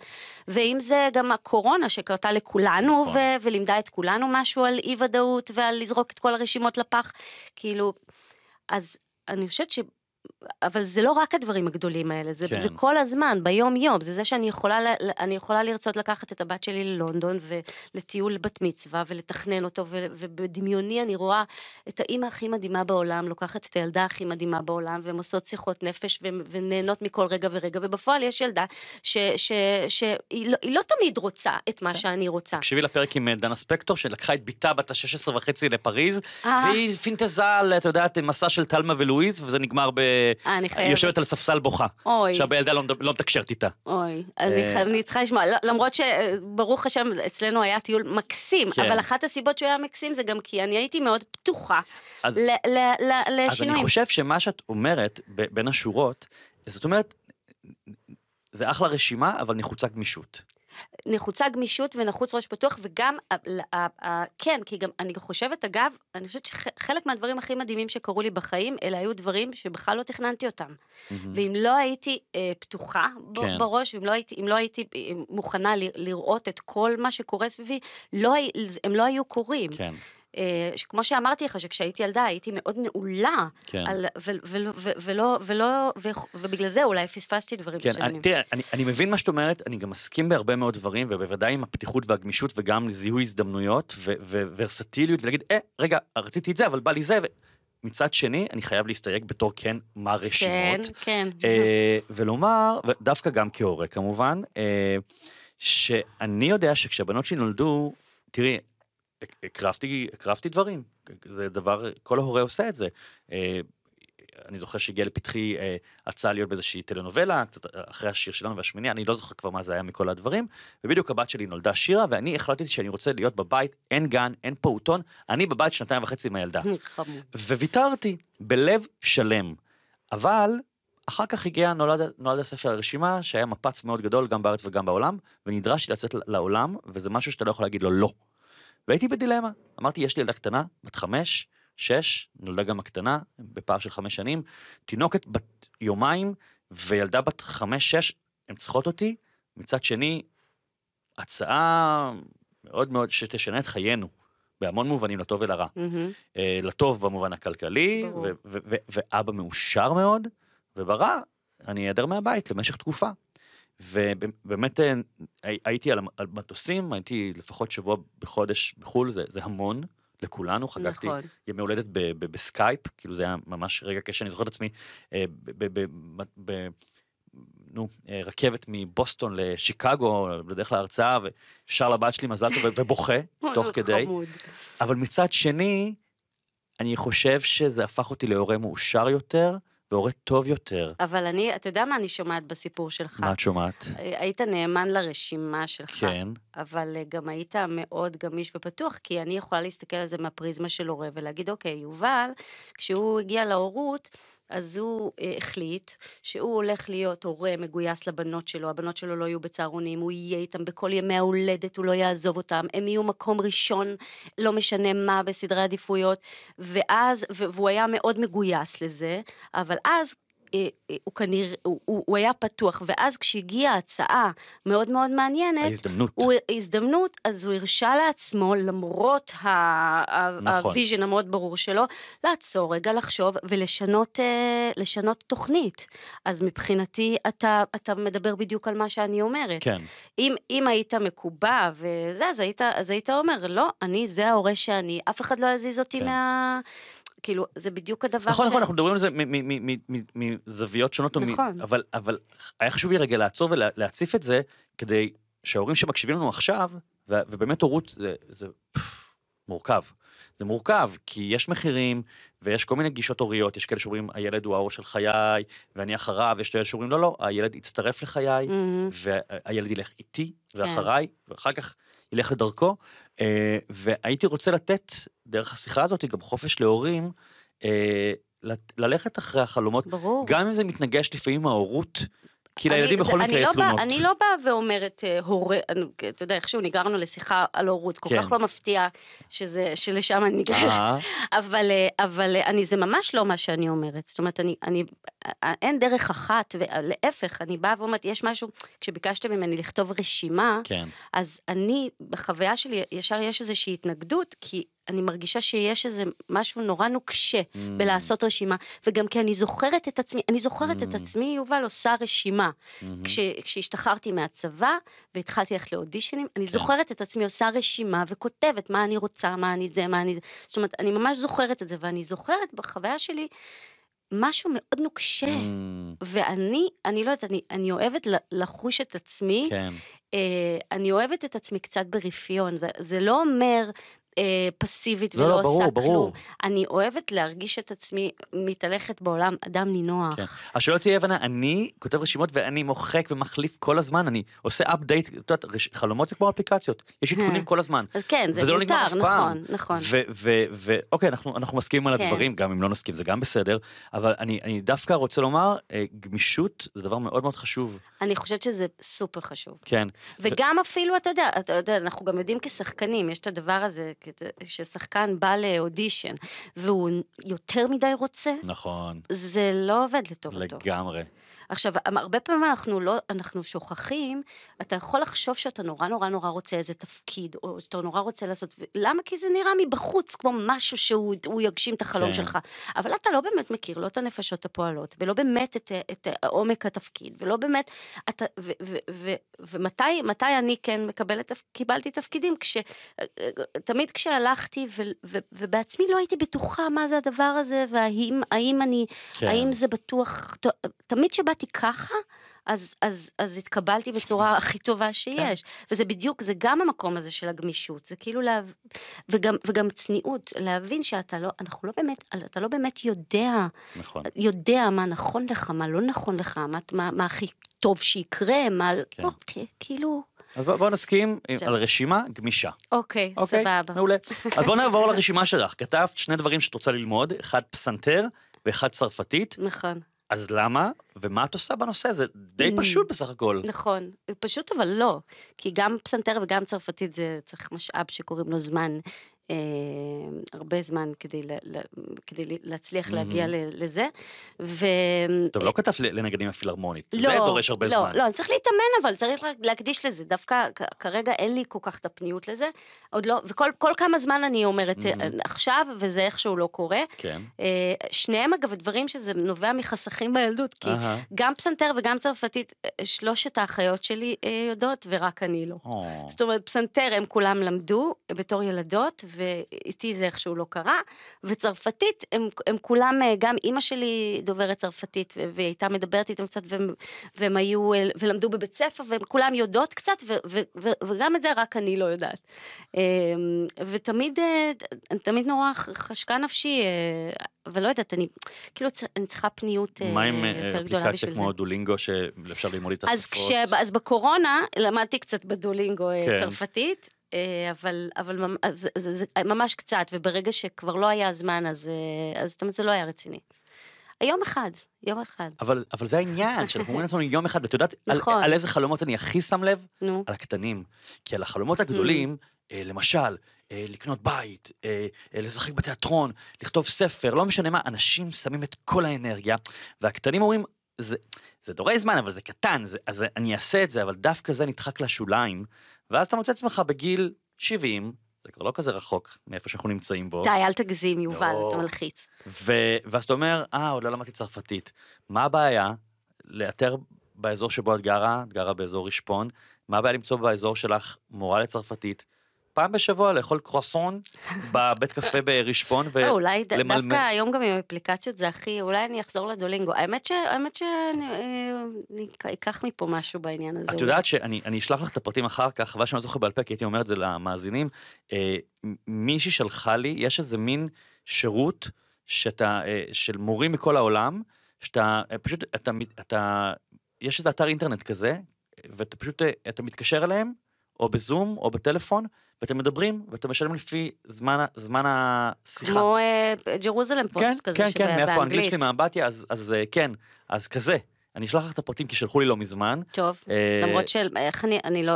S1: ואם זה גם הקורונה שקרתה לכולנו, נכון. ו- ולימדה את כולנו משהו על אי ודאות ועל לזרוק את כל הרשימות לפח, כאילו, אז אני חושבת ש... אבל זה לא רק הדברים הגדולים האלה, זה, כן. זה כל הזמן, ביום-יום, זה זה שאני יכולה, יכולה לרצות לקחת את הבת שלי ללונדון ולטיול בת מצווה ולתכנן אותו, ובדמיוני אני רואה את האימא הכי מדהימה בעולם, לוקחת את הילדה הכי מדהימה בעולם, והן עושות שיחות נפש ונהנות מכל רגע ורגע, ובפועל יש ילדה שהיא לא, לא תמיד רוצה את מה כן. שאני רוצה. תקשיבי
S2: לפרק עם אה, דנה ספקטור, שלקחה את בתה בת ה-16 וחצי לפריז, אה. והיא פינטזה על, את יודעת, מסע של תלמה ולואיז, וזה נגמר ב... יושבת על ספסל בוכה. אוי. עכשיו הילדה לא, לא מתקשרת איתה.
S1: אוי, אני, אה. אני צריכה לשמוע, לא, למרות שברוך השם אצלנו היה טיול מקסים, כן. אבל אחת הסיבות שהוא היה מקסים זה גם כי אני הייתי מאוד פתוחה לשינויים. אז אני חושב
S2: שמה שאת אומרת בין השורות, זאת אומרת, זה אחלה רשימה, אבל נחוצה גמישות.
S1: נחוצה גמישות ונחוץ ראש פתוח, וגם, כן, כי גם, אני חושבת, אגב, אני חושבת שחלק מהדברים הכי מדהימים שקרו לי בחיים, אלה היו דברים שבכלל לא תכננתי אותם. Mm-hmm. ואם לא הייתי אה, פתוחה כן. בראש, ואם לא הייתי, אם לא הייתי אה, מוכנה לראות את כל מה שקורה סביבי, לא, הם לא היו קורים. כן. אה, כמו שאמרתי לך, שכשהייתי ילדה הייתי מאוד נעולה, כן. על, ו, ו, ו, ו, ולא, ולא, ו, ובגלל זה אולי פספסתי דברים כן, מסוימים.
S2: תראה, אני, אני מבין מה שאת אומרת, אני גם מסכים בהרבה מאוד דברים, ובוודאי עם הפתיחות והגמישות וגם זיהוי הזדמנויות וורסטיליות, ולהגיד, אה, רגע, רציתי את זה, אבל בא לי זה. ו... מצד שני, אני חייב להסתייג בתור כן מה רשימות. כן,
S1: כן. אה,
S2: ולומר, דווקא גם כהורה כמובן, אה, שאני יודע שכשהבנות שלי נולדו, תראי, הקרבתי, הקרבתי דברים, זה דבר, כל ההורה עושה את זה. אה, אני זוכר שהגיע לפתחי אה, הצעה להיות באיזושהי טלנובלה, קצת אחרי השיר שלנו והשמיני, אני לא זוכר כבר מה זה היה מכל הדברים, ובדיוק הבת שלי נולדה שירה, ואני החלטתי שאני רוצה להיות בבית, אין גן, אין פעוטון, אני בבית שנתיים וחצי עם הילדה. [laughs] וויתרתי, בלב שלם. אבל, אחר כך הגיע, נולד, נולד הספר הרשימה, שהיה מפץ מאוד גדול גם בארץ וגם בעולם, ונדרשתי לצאת לעולם, וזה משהו שאתה לא יכול להגיד לו לא. והייתי בדילמה. אמרתי, יש לי ילדה קטנה, בת חמש, שש, נולדה גם הקטנה, בפער של חמש שנים, תינוקת בת יומיים וילדה בת חמש-שש, הן צריכות אותי. מצד שני, הצעה מאוד מאוד שתשנה את חיינו. בהמון מובנים, לטוב ולרע. Mm-hmm. לטוב במובן הכלכלי, ו- ו- ו- ואבא מאושר מאוד, וברע, אני אעדר מהבית למשך תקופה. ובאמת אה, הייתי על, על מטוסים, הייתי לפחות שבוע בחודש בחו"ל, זה, זה המון לכולנו, חגגתי נכון. ימי הולדת ב, ב, בסקייפ, כאילו זה היה ממש רגע קשה, אני זוכר את עצמי, אה, ב, ב, ב, ב, נו, אה, רכבת מבוסטון לשיקגו, בדרך להרצאה, ושר לבת שלי מזל טוב ובוכה, [laughs] תוך כדי. אבל מצד שני, אני חושב שזה הפך אותי להורה מאושר יותר, והורה טוב יותר.
S1: אבל אני, אתה יודע מה אני שומעת בסיפור שלך? מה את שומעת? אה, היית נאמן לרשימה שלך. כן. אבל אה, גם היית מאוד גמיש ופתוח, כי אני יכולה להסתכל על זה מהפריזמה של הורה ולהגיד, אוקיי, יובל, כשהוא הגיע להורות, אז הוא אה, החליט שהוא הולך להיות הורה מגויס לבנות שלו, הבנות שלו לא יהיו בצהרונים, הוא יהיה איתם בכל ימי ההולדת, הוא לא יעזוב אותם, הם יהיו מקום ראשון, לא משנה מה, בסדרי עדיפויות, ואז, והוא היה מאוד מגויס לזה, אבל אז אה, אה, הוא כנראה, הוא, הוא היה פתוח, ואז כשהגיעה הצעה מאוד מאוד מעניינת, ההזדמנות, הוא, הזדמנות, אז הוא הרשה לעצמו, למרות נכון. הוויז'ן המאוד ברור שלו, לעצור רגע, לחשוב ולשנות אה, לשנות תוכנית. אז מבחינתי, אתה, אתה מדבר בדיוק על מה שאני אומרת. כן. אם, אם היית מקובע וזה, אז היית, אז היית אומר, לא, אני, זה ההורה שאני, אף אחד לא יזיז אותי כן. מה... כאילו, זה בדיוק הדבר נכון, ש... נכון, נכון, אנחנו
S2: מדברים על זה מזוויות שונות, נכון. אבל, אבל היה חשוב לי רגע לעצור ולהציף את זה, כדי שההורים שמקשיבים לנו עכשיו, ובאמת הורות זה, זה פפ, מורכב. זה מורכב, כי יש מחירים, ויש כל מיני גישות הוריות, יש כאלה שאומרים, הילד הוא האור של חיי, ואני אחריו, יש כאלה שאומרים, לא, לא, הילד יצטרף לחיי, mm-hmm. והילד ילך איתי, כן. ואחריי, כן. ואחר כך ילך לדרכו, Uh, והייתי רוצה לתת, דרך השיחה הזאת, גם חופש להורים, uh, ללכת אחרי החלומות, ברור. גם אם זה מתנגש לפעמים ההורות. כי לילדים בכל מקרה יהיו לא תלונות. אני
S1: לא באה ואומרת, אה, הורה, אתה יודע, איכשהו ניגרנו לשיחה על הורות, כל כך כן. לא מפתיע שלשם אני ניגרת, אה? אבל אה, זה ממש לא מה שאני אומרת. זאת אומרת, אין דרך אחת, להפך, אני באה ואומרת, יש משהו, כשביקשת ממני לכתוב רשימה, כן. אז אני, בחוויה שלי, ישר יש איזושהי התנגדות, כי אני מרגישה שיש איזה משהו נורא נוקשה mm. בלעשות רשימה, וגם כי אני זוכרת את עצמי, אני זוכרת mm. את עצמי, יובל, עושה רשימה. Mm-hmm. כש, כשהשתחררתי מהצבא והתחלתי ללכת לאודישנים, אני כן. זוכרת את עצמי עושה רשימה וכותבת מה אני רוצה, מה אני זה, מה אני זה. זאת אומרת, אני ממש זוכרת את זה, ואני זוכרת בחוויה שלי משהו מאוד נוקשה. Mm. ואני, אני לא יודעת, אני, אני אוהבת לחוש את עצמי. כן. אה, אני אוהבת את עצמי קצת ברפיון, זה, זה לא אומר אה, פסיבית לא, לא, ולא לא, עושה ברור, כלום. ברור. אני אוהבת להרגיש את עצמי מתהלכת בעולם אדם נינוח. כן.
S2: השאלה תהיה הבנה, אני כותב רשימות ואני מוחק ומחליף כל הזמן, אני עושה אפדייט, את יודעת, חלומות זה כמו אפליקציות, יש אה. עדכונים כל הזמן. אז כן, זה מותר, לא נכון, נכון. ואוקיי, אנחנו, אנחנו מסכימים על כן. הדברים, גם אם לא נסכים, זה גם בסדר, אבל אני, אני דווקא רוצה לומר, אה, גמישות זה דבר מאוד מאוד חשוב.
S1: אני חושבת שזה סופר חשוב.
S2: כן. וגם
S1: ו... אפילו, אתה יודע, אתה יודע, אנחנו גם יודעים כשחקנים, יש את הדבר הזה, כששחקן בא לאודישן והוא יותר מדי רוצה, נכון. זה לא עובד לטובתו. לגמרי. אותו. עכשיו, אמ, הרבה פעמים אנחנו לא, אנחנו שוכחים, אתה יכול לחשוב שאתה נורא נורא נורא רוצה איזה תפקיד, או שאתה נורא רוצה לעשות, למה? כי זה נראה מבחוץ כמו משהו שהוא יגשים את החלום כן. שלך. אבל אתה לא באמת מכיר, לא את הנפשות הפועלות, ולא באמת את, את, את עומק התפקיד, ולא באמת, אתה, ו, ו, ו, ומתי מתי אני כן מקבלת, קיבלתי תפקידים? כש, תמיד כשהלכתי, ו, ו, ובעצמי לא הייתי בטוחה מה זה הדבר הזה, והאם האם אני, כן. האם זה בטוח, תמיד כשבאתי... אותי ככה, אז, אז, אז התקבלתי בצורה הכי טובה כן. שיש. כן. וזה בדיוק, זה גם המקום הזה של הגמישות, זה כאילו, לה... וגם, וגם צניעות, להבין שאתה לא, אנחנו לא באמת, אתה לא באמת יודע, נכון. יודע מה נכון לך, מה לא נכון לך, מה, מה, מה הכי טוב שיקרה, מה, לא, כן. לא, תה, כאילו...
S2: אז בוא נסכים אה, זה... על רשימה גמישה.
S1: אוקיי, אוקיי, סבבה. מעולה. [laughs] אז בוא נעבור
S2: לרשימה שלך. כתבת שני דברים שאת רוצה ללמוד, אחד פסנתר ואחד צרפתית. נכון. אז למה? ומה את עושה בנושא? זה די mm. פשוט בסך הכל.
S1: נכון, פשוט אבל לא. כי גם פסנתר וגם צרפתית זה צריך משאב שקוראים לו זמן, אה, הרבה זמן כדי, לה, כדי להצליח mm-hmm. להגיע ל, לזה. ו... טוב, לא אה, כתב לנגנים הפילהרמונית, לא, זה דורש הרבה לא, זמן. לא, לא, אני צריך להתאמן אבל, צריך להקדיש לזה, דווקא כרגע אין לי כל כך את הפניות לזה, עוד לא, וכל כמה זמן אני אומרת mm-hmm. עכשיו, וזה איכשהו לא קורה. כן. אה, שניהם אגב דברים שזה נובע מחסכים בילדות, כי uh-huh. גם פסנתר וגם צרפתית, אה, שלושת האחיות שלי אה, יודעות ורק אני לא. Oh. זאת אומרת, פסנתר הם כולם למדו בתור ילדות, ואיתי זה איכשהו לא קרה, וצרפתית, הם, הם כולם, אה, גם אימא שלי דוברת צרפתית, והיא הייתה מדברת איתם קצת, והם, והם היו, אה, ולמדו בבית ספר, והם כולם יודעות קצת, ו, ו, ו, וגם את זה רק אני לא יודעת. אמ, ותמיד, אה, תמיד נורא חשקה נפשי, ולא יודעת, אני, כאילו, אני צריכה פניות יותר גדולה בשביל זה. מה עם אפליקציה כמו
S2: דולינגו, שאפשר ללמוד את השפות?
S1: אז בקורונה למדתי קצת בדולינגו כן. צרפתית. אה, אבל, אבל אה, זה, זה, זה זה אה, ממש קצת, וברגע שכבר לא היה זמן, אז, אז זאת אומרת, זה לא היה רציני. יום אחד, יום אחד.
S2: אבל, אבל זה העניין, שאנחנו אומרים לעצמנו יום אחד, ואת יודעת נכון. על, על איזה חלומות אני הכי שם לב? נו. על הקטנים. כי על החלומות הגדולים, למשל, לקנות בית, לשחק בתיאטרון, לכתוב ספר, לא משנה מה, אנשים שמים את כל האנרגיה, והקטנים אומרים, זה, זה דורי זמן, אבל זה קטן, זה, אז אני אעשה את זה, אבל דווקא זה נדחק לשוליים, ואז אתה מוצא עצמך בגיל 70, זה כבר לא כזה רחוק מאיפה שאנחנו נמצאים בו. די, אל
S1: תגזים, יובל, לא. אתה מלחיץ.
S2: ואז אתה אומר, אה, עוד לא למדתי צרפתית. מה הבעיה לאתר באזור שבו את גרה, את גרה באזור רשפון, מה הבעיה למצוא באזור שלך מורה לצרפתית, פעם בשבוע לאכול קרואסון [laughs] בבית קפה ברשפון לא, ולמלמל. לא, אולי דווקא היום
S1: גם עם אפליקציות זה הכי, אולי אני אחזור לדולינגו. האמת שאני אה, אקח מפה משהו בעניין הזה. את יודעת
S2: שאני אשלח לך את הפרטים אחר כך, חבל שאני לא זוכר בעל פה, כי הייתי אומר את זה למאזינים. אה, מישהי שלחה לי, יש איזה מין שירות אה, של מורים מכל העולם, שאתה פשוט, אתה, יש איזה אתר אינטרנט כזה, ואתה פשוט, אתה מתקשר אליהם, או בזום, או בטלפון, ואתם מדברים, ואתם משלמים לפי זמן, זמן השיחה. כמו
S1: ג'רוזלם אה, פוסט כן, כזה כן, שבאנגלית. כן, כן, מאיפה האנגלית שלי,
S2: מהאמבטיה, אז, אז אה, כן, אז כזה. אני אשלח לך את הפרטים כי שלחו לי לא מזמן. טוב, אה, למרות
S1: של... איך אני, אני לא,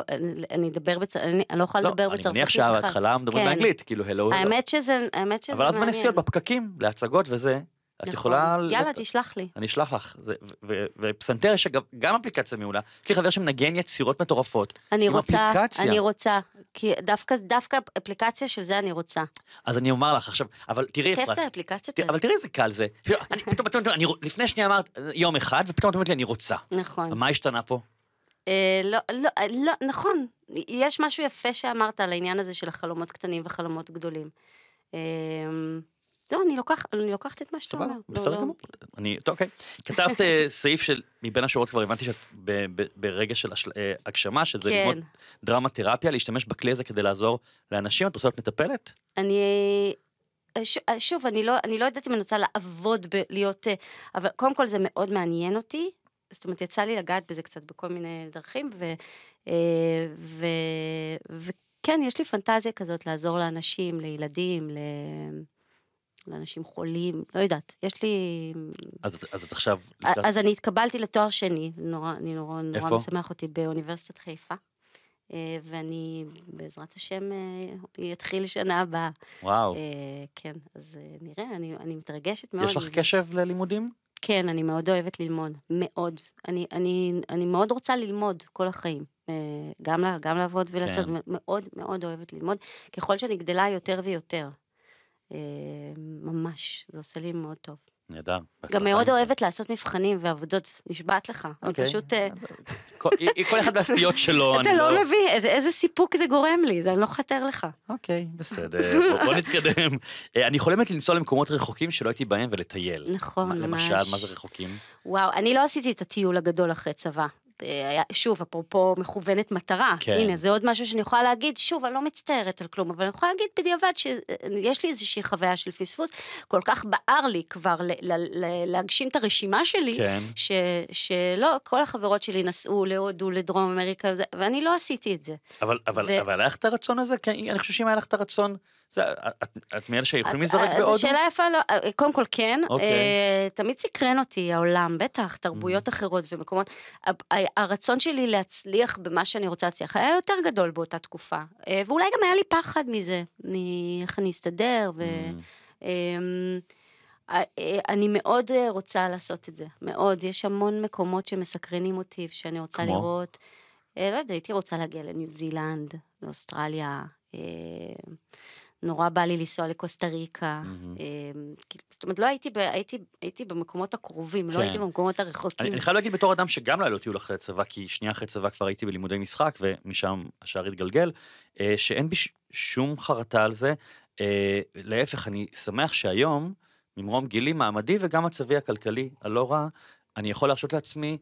S1: אני אדבר בצרפתית, אני לא יכולה לא, לדבר בצרפתית בכלל. אני מניח שההתחלה מדברים כן. באנגלית,
S2: כאילו הלו הלו. האמת
S1: שזה, האמת שזה מעניין. אבל אז בנסיעות,
S2: בפקקים, להצגות וזה, את נכון. יכולה... יאללה, תשלח לי. אני אשלח לך. ופסנתר יש גם אפליקציה מעולה. יש לי חבר שמנגן יצירות מטורפות. אני רוצה, אני
S1: רוצה. כי דווקא אפליקציה של זה אני רוצה.
S2: אז אני אומר לך עכשיו, אבל תראי... איך... כיף זה אפליקציות האלה. אבל תראי איזה קל זה. [laughs] פתאום, לפני שנייה אמרת אה, יום אחד, ופתאום את אומרת לי אני רוצה. נכון. מה השתנה פה?
S1: אה, לא, לא, אה, לא, נכון. יש משהו יפה שאמרת על העניין הזה של החלומות קטנים וחלומות גדולים. לא, אני, לוקחת את מה שאתה אומר. לא, בסדר לא. גמור.
S2: אני, טוב, אוקיי. כתבת אה, [laughs] סעיף של, מבין השורות כבר הבנתי שאת ברגע של אה, הגשמה, שזה כן. ללמוד דרמה תרפיה, להשתמש בכלי הזה כדי לעזור לאנשים, את רוצה להיות מטפלת?
S1: אני... אה, שוב, אני לא, אני לא יודעת אם אני רוצה לעבוד, בלהיות, אבל קודם כל זה מאוד מעניין אותי, זאת אומרת, יצא לי לגעת בזה קצת בכל מיני דרכים, ו, ו, וכן, יש לי פנטזיה כזאת לעזור לאנשים, לילדים, ל... לאנשים חולים, לא יודעת, יש לי... אז, אז את עכשיו... אה, לקראת... אז אני התקבלתי לתואר שני, נורא, אני נורא, נורא משמח אותי, באוניברסיטת חיפה. אה, ואני, בעזרת השם, אתחיל אה, שנה הבאה. וואו. כן, אז נראה, אני, אני מתרגשת מאוד. יש לך קשב ללימודים? כן, אני מאוד אוהבת ללמוד, מאוד. אני, אני, אני מאוד רוצה ללמוד כל החיים. גם, גם לעבוד ולעשות, כן. מאוד מאוד אוהבת ללמוד, ככל שאני גדלה יותר ויותר. אה, ממש, זה עושה לי מאוד טוב. נהדר. גם מאוד אוהבת לעשות מבחנים ועבודות, נשבעת לך. אני אוקיי. פשוט... אה,
S2: אה, [laughs] היא כל אחד מהסטיות שלו, אתה לא, לא מבין,
S1: איזה סיפוק זה גורם לי, זה אני לא חתר לך. אוקיי, בסדר, בוא
S2: נתקדם. אני חולמת לנסוע למקומות רחוקים שלא הייתי בהם ולטייל. נכון, ממש. למשל, מה זה רחוקים?
S1: וואו, אני לא עשיתי את הטיול הגדול אחרי צבא. אה, שוב, אפרופו מכוונת מטרה, כן. הנה, זה עוד משהו שאני יכולה להגיד, שוב, אני לא מצטערת על כלום, אבל אני יכולה להגיד בדיעבד שיש אה, לי איזושהי חוויה של פספוס, כל כך בער לי כבר ל- ל- ל- להגשים את הרשימה שלי, כן. ש- שלא, כל החברות שלי נסעו להודו, לדרום אמריקה, ואני לא עשיתי את זה.
S2: אבל, אבל, ו... אבל היה לך את
S1: הרצון הזה? כי אני חושב שאם היה לך את הרצון...
S2: אה, את מאלה שיכולים אה, להיזרק בעוד? אה, זו שאלה
S1: יפה, לא, קודם כל כן, אוקיי. תמיד סקרן אותי העולם, בטח, תרבויות mm-hmm. אחרות ומקומות. הרצון שלי להצליח במה שאני רוצה להצליח היה יותר גדול באותה תקופה, ואולי גם היה לי פחד מזה, איך אני אסתדר, ו... Mm-hmm. אמ, אני מאוד רוצה לעשות את זה, מאוד. יש המון מקומות שמסקרנים אותי ושאני רוצה כמו? לראות. לא יודע, הייתי רוצה להגיע לניו זילנד, לאוסטרליה. נורא בא לי לנסוע לקוסטה ריקה. אה, זאת אומרת, לא הייתי, ב, הייתי, הייתי במקומות הקרובים, לא כן. לא הייתי במקומות הרחוקים. אני, אני חייב
S2: להגיד בתור אדם שגם לא היה לו טיול אחרי צבא, כי שנייה אחרי צבא כבר הייתי בלימודי משחק, ומשם השער התגלגל, אה, שאין בי שום חרטה על זה. אה, להפך, אני שמח שהיום, ממרום גילי, מעמדי וגם מצבי הכלכלי הלא רע, אני יכול להרשות לעצמי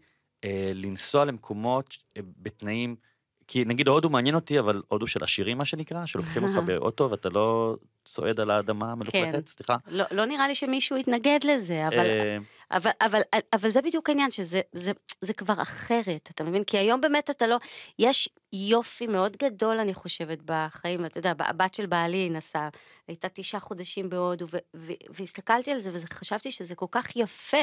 S2: לנסוע למקומות בתנאים... כי נגיד הודו מעניין אותי, אבל הודו של עשירים, מה שנקרא, שלוקחים אותך באוטו ואתה לא צועד על האדמה כן. המלוכלכת, סליחה.
S1: לא, לא, נראה לי שמישהו יתנגד לזה, אבל, אבל, אבל זה בדיוק העניין, שזה זה, זה כבר אחרת, אתה מבין? כי היום באמת אתה לא... יש יופי מאוד גדול, אני חושבת, בחיים. אתה יודע, הבת של בעלי נסעה, הייתה תשעה חודשים בהודו, והסתכלתי על זה וחשבתי שזה כל כך יפה,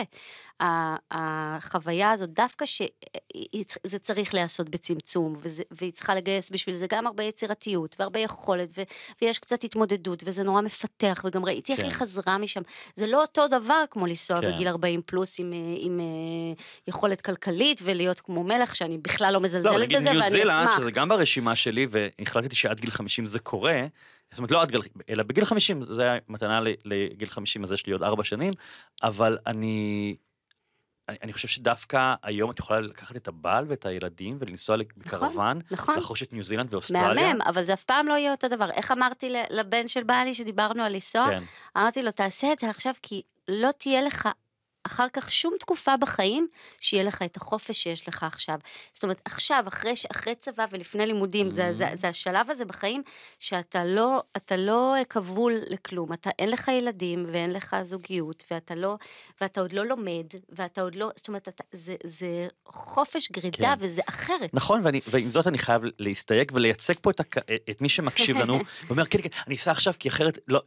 S1: החוויה הזאת, דווקא שזה צריך להיעשות בצמצום, והיא צריכה לגייס בשביל זה גם הרבה יצירתיות, והרבה יכולת, ו, ויש קצת התמודדות, וזה נורא מפתח, וגם ראיתי כן. איך היא כן. חזרה משם. זה לא אותו דבר כמו לנסוע כן. בגיל 40. 40 פלוס עם, אה, עם אה, יכולת כלכלית ולהיות כמו מלך, שאני בכלל לא מזלזלת לא, בזה, ואני אשמח. לא, נגיד ניו זילנד, שזה
S2: גם ברשימה שלי, והחלטתי שעד גיל 50 זה קורה, זאת אומרת, לא עד גיל, אלא בגיל 50, זו מתנה לגיל 50, אז יש לי עוד ארבע שנים, אבל אני... אני, אני חושב שדווקא היום את יכולה לקחת את הבעל ואת הילדים ולנסוע בקרוון, נכון, נכון. לחוש את ניו זילנד ואוסטרליה. מהמם,
S1: אבל זה אף פעם לא יהיה אותו דבר. איך אמרתי לבן של בעלי שדיברנו על לנסוע? כן. אמרתי לו, תעשה את זה עכשיו כי לא תהיה לך אחר כך שום תקופה בחיים שיהיה לך את החופש שיש לך עכשיו. זאת אומרת, עכשיו, אחרי, אחרי צבא ולפני לימודים, mm-hmm. זה, זה, mm. זה השלב הזה בחיים שאתה לא, אתה לא אה, כבול לכלום. אתה, אין לך ילדים ואין לך זוגיות, ואתה לא, ואתה עוד לא לומד, ואתה עוד לא, זאת אומרת, אתה, זה, זה חופש גרידה כן. וזה אחרת.
S2: נכון, ואני, ועם זאת אני חייב להסתייג ולייצג פה את, הק... את מי שמקשיב לנו, [laughs] ואומר, כן, כן, אני אסע עכשיו כי אחרת, לא,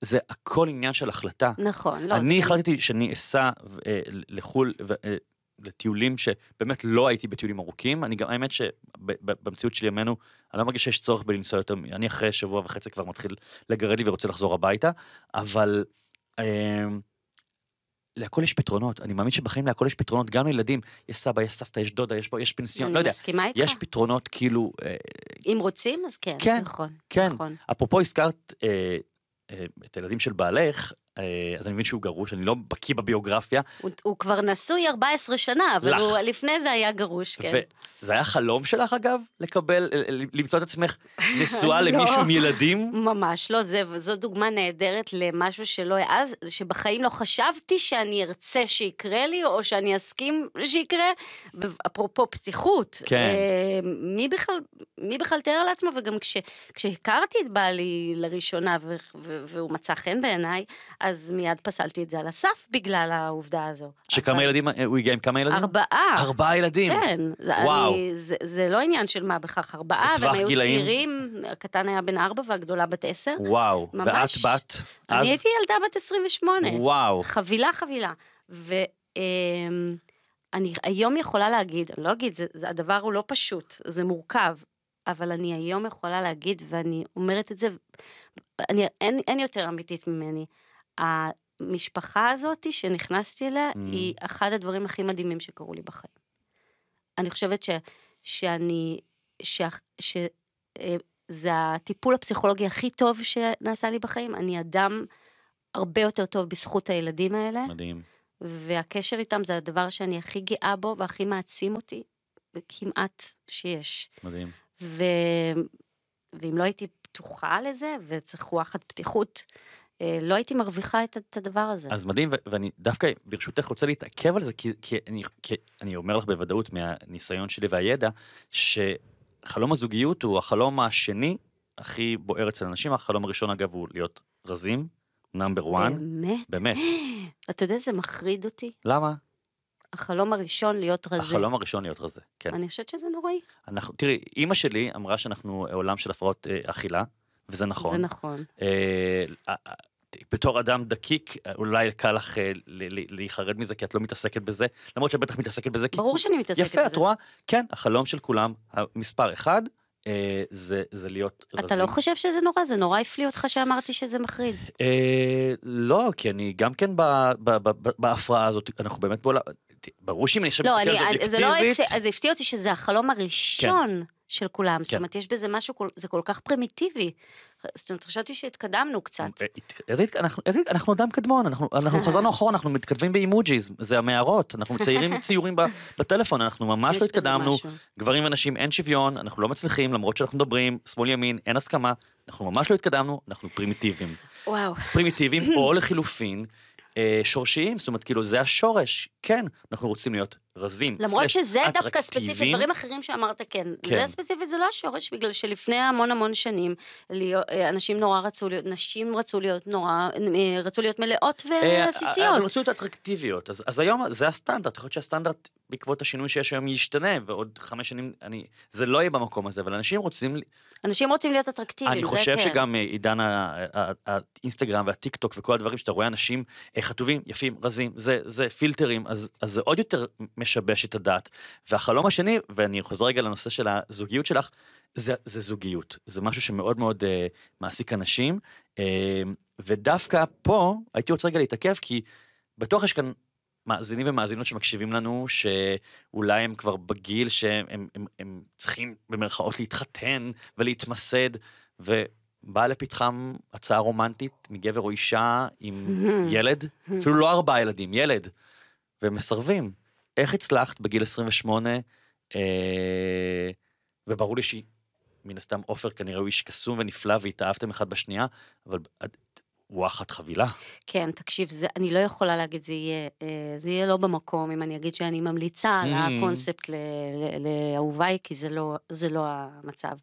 S2: זה הכל עניין של החלטה. נכון, לא. אני החלטתי שאני אסע אה, לחו"ל, אה, לטיולים שבאמת לא הייתי בטיולים ארוכים. אני גם, האמת שבמציאות של ימינו, אני לא מרגיש שיש צורך בלנסוע יותר, אני אחרי שבוע וחצי כבר מתחיל לגרד לי ורוצה לחזור הביתה, אבל... אה, להכל יש פתרונות, אני מאמין שבחיים להכל יש פתרונות, גם לילדים, יש סבא, יש סבתא, יש דודה, יש, יש פנסיון, לא יודע. אני מסכימה איתך. יש פתרונות כאילו... אה,
S1: אם רוצים, אז כן, כן נכון. כן, נכון.
S2: אפרופו הזכרת אה, אה, את הילדים של בעלך, אה, אז אני מבין שהוא גרוש, אני לא בקיא בביוגרפיה. הוא,
S1: הוא כבר נשוי 14 שנה, אבל לך. הוא לפני זה היה גרוש, כן.
S2: וזה היה חלום שלך אגב, לקבל, למצוא את עצמך
S1: נשואה [laughs] לא. למישהו עם ילדים? ממש לא, זה, זו דוגמה נהדרת למשהו שלא העז, שבחיים לא חשבתי שאני ארצה שיקרה לי, או שאני אסכים שיקרה. אפרופו פציחות, כן. אה, מי, בכלל, מי בכלל תיאר לעצמו, וגם כש, כשהכרתי את בעלי לראשונה, ו, ו, והוא מצא חן בעיניי, אז מיד פסלתי את זה על הסף בגלל העובדה הזו.
S2: שכמה אבל... ילדים, אה, הוא הגיע עם כמה ילדים? ארבעה.
S1: ארבעה ילדים? כן. וואו. אני, זה, זה לא עניין של מה בכך, ארבעה, והם היו גילאים. צעירים, הקטן היה בן ארבע והגדולה בת עשר. וואו, ממש. ואת
S2: בת? אז... אני הייתי
S1: ילדה בת 28. וואו. חבילה חבילה. ו... אמ, אני היום יכולה להגיד, אני לא אגיד, זה, זה, הדבר הוא לא פשוט, זה מורכב, אבל אני היום יכולה להגיד, ואני אומרת את זה, אני, אין, אין יותר אמיתית ממני. המשפחה הזאת שנכנסתי אליה, mm. היא אחד הדברים הכי מדהימים שקרו לי בחיים. אני חושבת ש, שאני, ש, ש, אה, זה הטיפול הפסיכולוגי הכי טוב שנעשה לי בחיים. אני אדם הרבה יותר טוב בזכות הילדים האלה. מדהים. והקשר איתם זה הדבר שאני הכי גאה בו והכי מעצים אותי, כמעט שיש. מדהים. ו... ואם לא הייתי פתוחה לזה, וצריך רוחת פתיחות אה, לא הייתי מרוויחה את, את הדבר הזה. אז
S2: מדהים, ואני דווקא ברשותך רוצה להתעכב על זה, כי, כי, אני, כי אני אומר לך בוודאות מהניסיון שלי והידע, שחלום הזוגיות הוא החלום השני הכי בוער אצל אנשים, החלום הראשון אגב הוא להיות רזים, נאמבר וואן. באמת? באמת.
S1: [gasps] אתה יודע, זה מחריד אותי. למה? החלום הראשון להיות רזה. החלום
S2: הראשון להיות רזה, כן. אני
S1: חושבת שזה נוראי.
S2: אנחנו, תראי, אימא שלי אמרה שאנחנו עולם של הפרעות אה, אכילה. וזה נכון. זה נכון. אה, אה, אה, בתור אדם דקיק, אולי קל לך להיחרד מזה, כי את לא מתעסקת בזה, למרות שאת בטח מתעסקת בזה.
S1: ברור שאני מתעסקת בזה. יפה, את רואה?
S2: כן, החלום של כולם, המספר אחד, זה, זה להיות רזים. אתה לא חושב
S1: שזה נורא? זה נורא הפליא אותך שאמרתי שזה מחריד.
S2: אה, לא, כי אני גם כן ב, ב, ב, ב, בהפרעה הזאת, אנחנו באמת בעולם... ברור שאם אני עכשיו לא, מסתכל על זה לא אובייקטיבית...
S1: לא, זה הפתיע אותי שזה החלום הראשון. כן. של כולם. כן. זאת אומרת, יש בזה משהו, זה כל כך פרימיטיבי. זאת אומרת, חשבתי שהתקדמנו אה, קצת.
S2: איזה, אה, אנחנו, אנחנו אדם קדמון, אנחנו, אנחנו [laughs] חזרנו אחורה, אנחנו מתכתבים באימוג'יז, זה המערות, אנחנו מציירים [laughs] ציורים בטלפון, אנחנו ממש לא התקדמנו, גברים ונשים אין שוויון, אנחנו לא מצליחים, למרות שאנחנו מדברים, שמאל ימין, אין הסכמה, אנחנו ממש לא התקדמנו, אנחנו פרימיטיביים. וואו. פרימיטיביים, [coughs] או לחילופין, אה, שורשיים, זאת אומרת, כאילו, זה השורש, כן, אנחנו רוצים להיות רזים. למרות שזה דווקא ספציפית, דברים
S1: אחרים שאמרת כן. כן. זה ספציפית, זה לא השורש, בגלל שלפני המון המון שנים, אה, אנשים נורא רצו להיות, נשים רצו להיות נורא, אה, רצו להיות מלאות אה, ועסיסיות. אבל רצו
S2: להיות אטרקטיביות, אז, אז היום זה הסטנדרט, יכול להיות שהסטנדרט בעקבות השינוי שיש היום ישתנה, ועוד חמש שנים, אני, זה לא יהיה במקום הזה, אבל אנשים רוצים...
S1: אנשים רוצים להיות אטרקטיביים, זה כן. אני חושב שגם
S2: אה, עידן האינסטגרם והטיק טוק וכל הדברים שאתה רואה אנשים אה, חטובים, יפים, רזים, זה, זה פילטרים, אז, אז זה עוד יותר משבש את הדעת. והחלום השני, ואני חוזר רגע לנושא של הזוגיות שלך, זה, זה זוגיות, זה משהו שמאוד מאוד uh, מעסיק אנשים, uh, ודווקא פה הייתי רוצה רגע להתעכב, כי בטוח יש כאן מאזינים ומאזינות שמקשיבים לנו, שאולי הם כבר בגיל שהם הם, הם, הם צריכים במרכאות להתחתן ולהתמסד, ובאה לפתחם הצעה רומנטית מגבר או אישה עם [laughs] ילד, אפילו לא ארבעה ילדים, ילד, והם מסרבים. איך הצלחת בגיל 28, אה, וברור לי שהיא מן הסתם עופר כנראה הוא איש קסום ונפלא והתאהבתם אחד בשנייה, אבל וואחת חבילה.
S1: כן, תקשיב, זה, אני לא יכולה להגיד, זה יהיה, אה, זה יהיה לא במקום אם אני אגיד שאני ממליצה על mm-hmm. הקונספט לאהוביי, כי זה לא, זה לא המצב.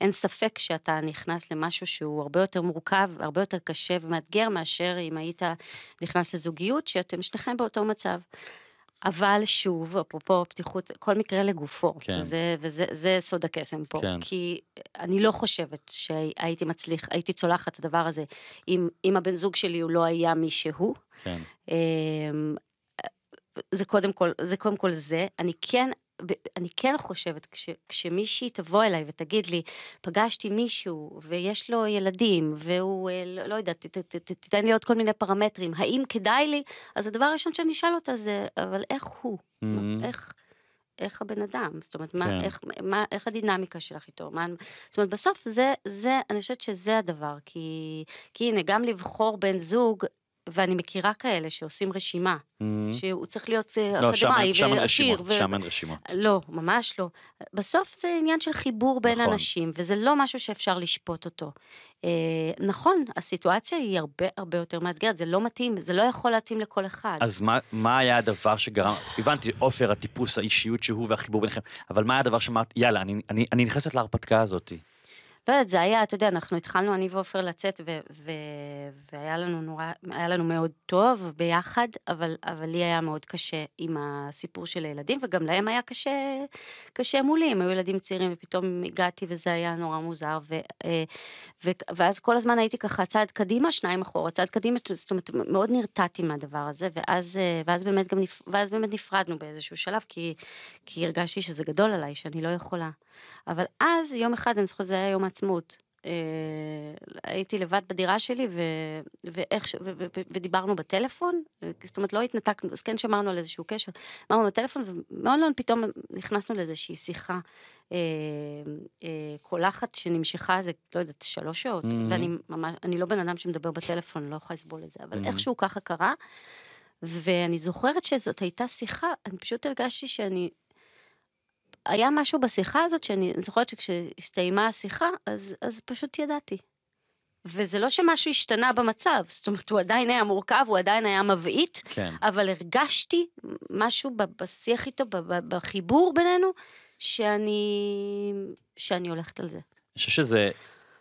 S1: אין ספק שאתה נכנס למשהו שהוא הרבה יותר מורכב, הרבה יותר קשה ומאתגר מאשר אם היית נכנס לזוגיות, שאתם שניכם באותו מצב. אבל שוב, אפרופו פתיחות, כל מקרה לגופו, כן. זה, וזה זה סוד הקסם פה, כן. כי אני לא חושבת שהייתי מצליח, הייתי צולחת את הדבר הזה, אם, אם הבן זוג שלי הוא לא היה מי שהוא. כן. אמ, זה קודם כל, זה קודם כל זה, אני כן אני כן חושבת, כש, כשמישהי תבוא אליי ותגיד לי, פגשתי מישהו ויש לו ילדים, והוא, אה, לא לא יודעת, תיתן לי עוד כל מיני פרמטרים, האם כדאי לי? אז הדבר הראשון שאני אשאל אותה זה, אבל איך הוא? Mm-hmm. מה, איך... איך הבן אדם, זאת אומרת, כן. מה, איך, מה, איך הדינמיקה שלך איתו, מה, זאת אומרת, בסוף זה, זה, אני חושבת שזה הדבר, כי, כי הנה, גם לבחור בן זוג, ואני מכירה כאלה שעושים רשימה, mm-hmm. שהוא צריך להיות לא, אה, אקדמאי ועשיר. לא, שם אין רשימות. שם אין רשימות. לא, ממש לא. בסוף זה עניין של חיבור בין נכון. אנשים, וזה לא משהו שאפשר לשפוט אותו. אה, נכון, הסיטואציה היא הרבה הרבה יותר מאתגרת, זה לא מתאים, זה לא יכול להתאים לכל אחד. אז
S2: מה, מה היה הדבר שגרם, הבנתי, עופר, הטיפוס, האישיות שהוא והחיבור ביניכם, אבל מה היה הדבר שאמרת, יאללה, אני, אני, אני נכנסת להרפתקה הזאת.
S1: לא יודעת, זה היה, אתה יודע, אנחנו התחלנו, אני ועופר לצאת, ו- ו- והיה לנו נורא, היה לנו מאוד טוב ביחד, אבל, אבל לי היה מאוד קשה עם הסיפור של הילדים, וגם להם היה קשה, קשה מולי, הם היו ילדים צעירים, ופתאום הגעתי וזה היה נורא מוזר, ו- אה, ו- ואז כל הזמן הייתי ככה צעד קדימה, שניים אחורה, צעד קדימה, זאת אומרת, מאוד נרתעתי מהדבר הזה, ואז, אה, ואז, באמת, גם נפ- ואז באמת נפרדנו באיזשהו שלב, כי, כי הרגשתי שזה גדול עליי, שאני לא יכולה. אבל אז, יום אחד, אני זוכרת, זה היה יום עצמות. אה, הייתי לבד בדירה שלי ו... ואיך ש... ו... ו... ו... ודיברנו בטלפון, אה, זאת אומרת לא התנתקנו, אז כן שמרנו על איזשהו קשר, אמרנו בטלפון ומאוד מאוד פתאום נכנסנו לאיזושהי שיחה אה, אה, קולחת שנמשכה איזה, לא יודעת, שלוש שעות, mm-hmm. ואני ממש, אני לא בן אדם שמדבר בטלפון, לא יכולה לסבול את זה, אבל mm-hmm. איכשהו ככה קרה, ואני זוכרת שזאת הייתה שיחה, אני פשוט הרגשתי שאני היה משהו בשיחה הזאת, שאני זוכרת שכשהסתיימה השיחה, אז, אז פשוט ידעתי. וזה לא שמשהו השתנה במצב, זאת אומרת, הוא עדיין היה מורכב, הוא עדיין היה מבעית, כן. אבל הרגשתי משהו בשיח איתו, בחיבור בינינו, שאני, שאני הולכת על זה. אני
S2: חושב שזה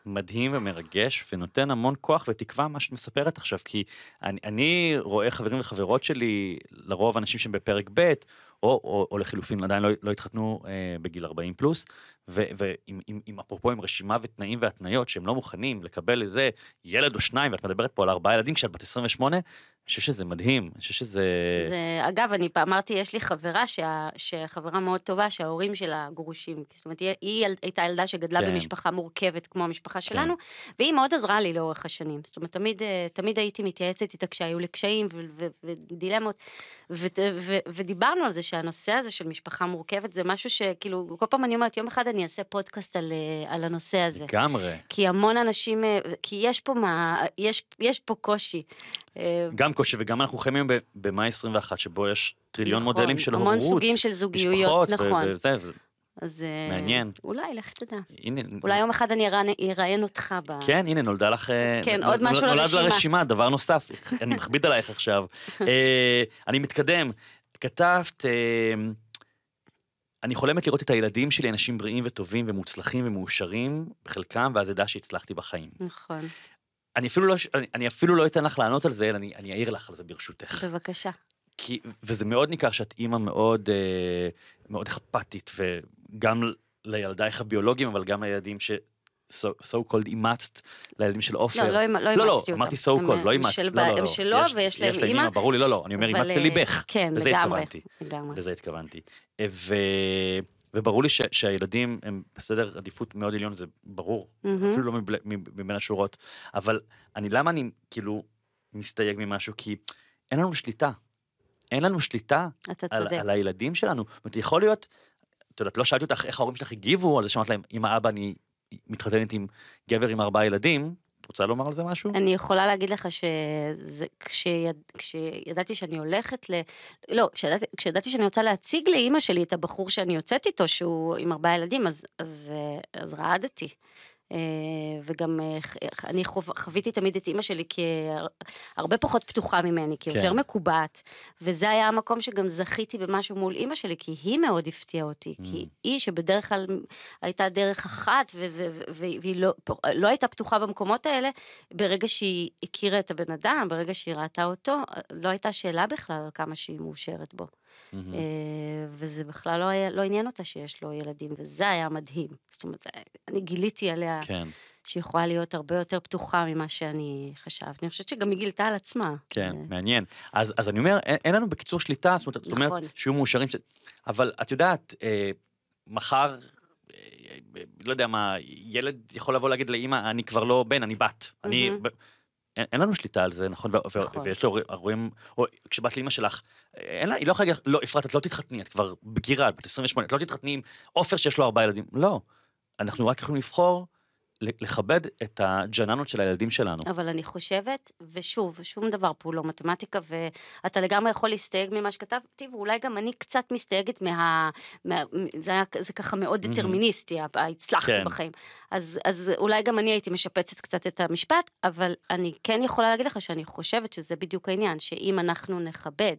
S2: מדהים ומרגש ונותן המון כוח ותקווה מה שאת מספרת עכשיו, כי אני, אני רואה חברים וחברות שלי, לרוב אנשים שהם בפרק ב', או, או, או לחילופין עדיין לא, לא התחתנו אה, בגיל 40 פלוס, ועם אפרופו עם רשימה ותנאים והתניות שהם לא מוכנים לקבל איזה ילד או שניים, ואת מדברת פה על ארבעה ילדים כשאת בת 28, אני חושב שזה מדהים, אני חושב שזה...
S1: זה, אגב, אני אמרתי, יש לי חברה, שה, שחברה מאוד טובה, שההורים שלה גרושים. זאת אומרת, היא, היא הייתה ילדה שגדלה כן. במשפחה מורכבת כמו המשפחה כן. שלנו, כן. והיא מאוד עזרה לי לאורך השנים. זאת אומרת, תמיד, אה, תמיד הייתי מתייעצת איתה כשהיו לי קשיים ו, ו, ודילמות, ו, ו, ודיברנו על זה שהנושא הזה של משפחה מורכבת זה משהו שכאילו, כל פעם אני אומרת, יום אחד אני אעשה פודקאסט על, אה, על הנושא הזה. לגמרי. כי המון אנשים, אה, כי יש פה, מה, יש, יש פה קושי. אה,
S2: גם קושי, וגם אנחנו חיים היום במאי 21, שבו יש טריליון נכון, מודלים של המון הורות. המון סוגים של זוגיות, נכון. וזה, וזה.
S1: אז אה, מעניין. אולי, לך תדע. הנה, אולי יום אחד אני אראיין אותך ב...
S2: כן, הנה, נולדה לך... אה, כן, עוד משהו לרשימה. נולד לרשימה, דבר נוסף, [laughs] אני מכביד עלייך עכשיו. [laughs] אני מתקדם. כתבת, אני חולמת לראות את הילדים שלי אנשים בריאים וטובים ומוצלחים ומאושרים בחלקם, ואז אדע שהצלחתי בחיים. נכון. אני אפילו לא, אני, אני אפילו לא אתן לך לענות על זה, אלא אני, אני אעיר לך על זה ברשותך. בבקשה. כי, וזה מאוד ניכר שאת אימא מאוד, אה, מאוד אכפתית, וגם לילדייך הביולוגיים, אבל גם לילדים ש... so called אימצת לילדים של עופר. לא, לא, לא אימצתי אותם. לא, לא, אמרתי so called, לא אימצת. לא, לא, לא. הם שלו ויש להם אימא. יש להם אימא, ברור לי, לא, לא. אני אומר, אימצת לליבך. אה, כן, לגמרי. לזה התכוונתי. לגמרי. לזה התכוונתי. אה, וברור לי ש, שהילדים הם בסדר עדיפות מאוד עליון, זה ברור, mm-hmm. אפילו לא מבל, מבין השורות. אבל אני, למה אני כאילו מסתייג ממשהו? כי אין לנו שליטה. אין לנו שליטה על, על הילדים שלנו. זאת אומרת, יכול להיות, את יודעת, לא שאלתי אותך איך ההורים שלך הגיבו על זה שאמרת להם, אם האבא אני מתחתנת עם גבר עם ארבעה ילדים, רוצה לומר על זה משהו? אני
S1: יכולה להגיד לך שכשידעתי שאני הולכת ל... לא, כשידעתי שאני רוצה להציג לאימא שלי את הבחור שאני יוצאת איתו, שהוא עם ארבעה ילדים, אז אה, רעדתי. אה, וגם אה, אה, אני חו... חוויתי תמיד את אימא שלי כהרבה פחות פתוחה ממני, כי יותר כן. מקובעת, וזה היה המקום שגם זכיתי במשהו מול אימא שלי, כי היא מאוד הפתיעה אותי, mm. כי היא שבדרך כלל הייתה דרך אחת, ו... ו... ו... והיא לא... לא הייתה פתוחה במקומות האלה, ברגע שהיא הכירה את הבן אדם, ברגע שהיא ראתה אותו, לא הייתה שאלה בכלל על כמה שהיא מאושרת בו. Mm-hmm. אה, וזה בכלל לא, היה, לא עניין אותה שיש לו ילדים, וזה היה מדהים. זאת אומרת, אה, אני גיליתי עליה כן. שהיא יכולה להיות הרבה יותר פתוחה ממה שאני חשבתי. אני חושבת שגם היא גילתה על עצמה. כן,
S2: אה. מעניין. אז, אז אני אומר, אין, אין לנו בקיצור שליטה, זאת אומרת, נכון. זאת אומרת נכון. שיהיו מאושרים, אבל את יודעת, אה, מחר... לא יודע מה, ילד יכול לבוא להגיד לאימא, אני כבר לא בן, אני בת. Mm-hmm. אין, אין לנו שליטה על זה, נכון? נכון. ויש לו הורים, או כשבאת לאימא שלך, אין לה, היא לא יכולה להגיד לך, לא, אפרת, את לא תתחתני, את כבר בגירה, את בת 28, את לא תתחתני עם עופר שיש לו ארבעה ילדים. לא. אנחנו רק יכולים לבחור לכבד את הג'ננות של הילדים שלנו.
S1: אבל אני חושבת, ושוב, שום דבר פה לא מתמטיקה, ואתה לגמרי יכול להסתייג ממה שכתבתי, ואולי גם אני קצת מסתייגת מה... מה זה, היה, זה ככה מאוד דטרמיניסטי, הצלחתי כן. בחיים. אז, אז אולי גם אני הייתי משפצת קצת את המשפט, אבל אני כן יכולה להגיד לך שאני חושבת שזה בדיוק העניין, שאם אנחנו נכבד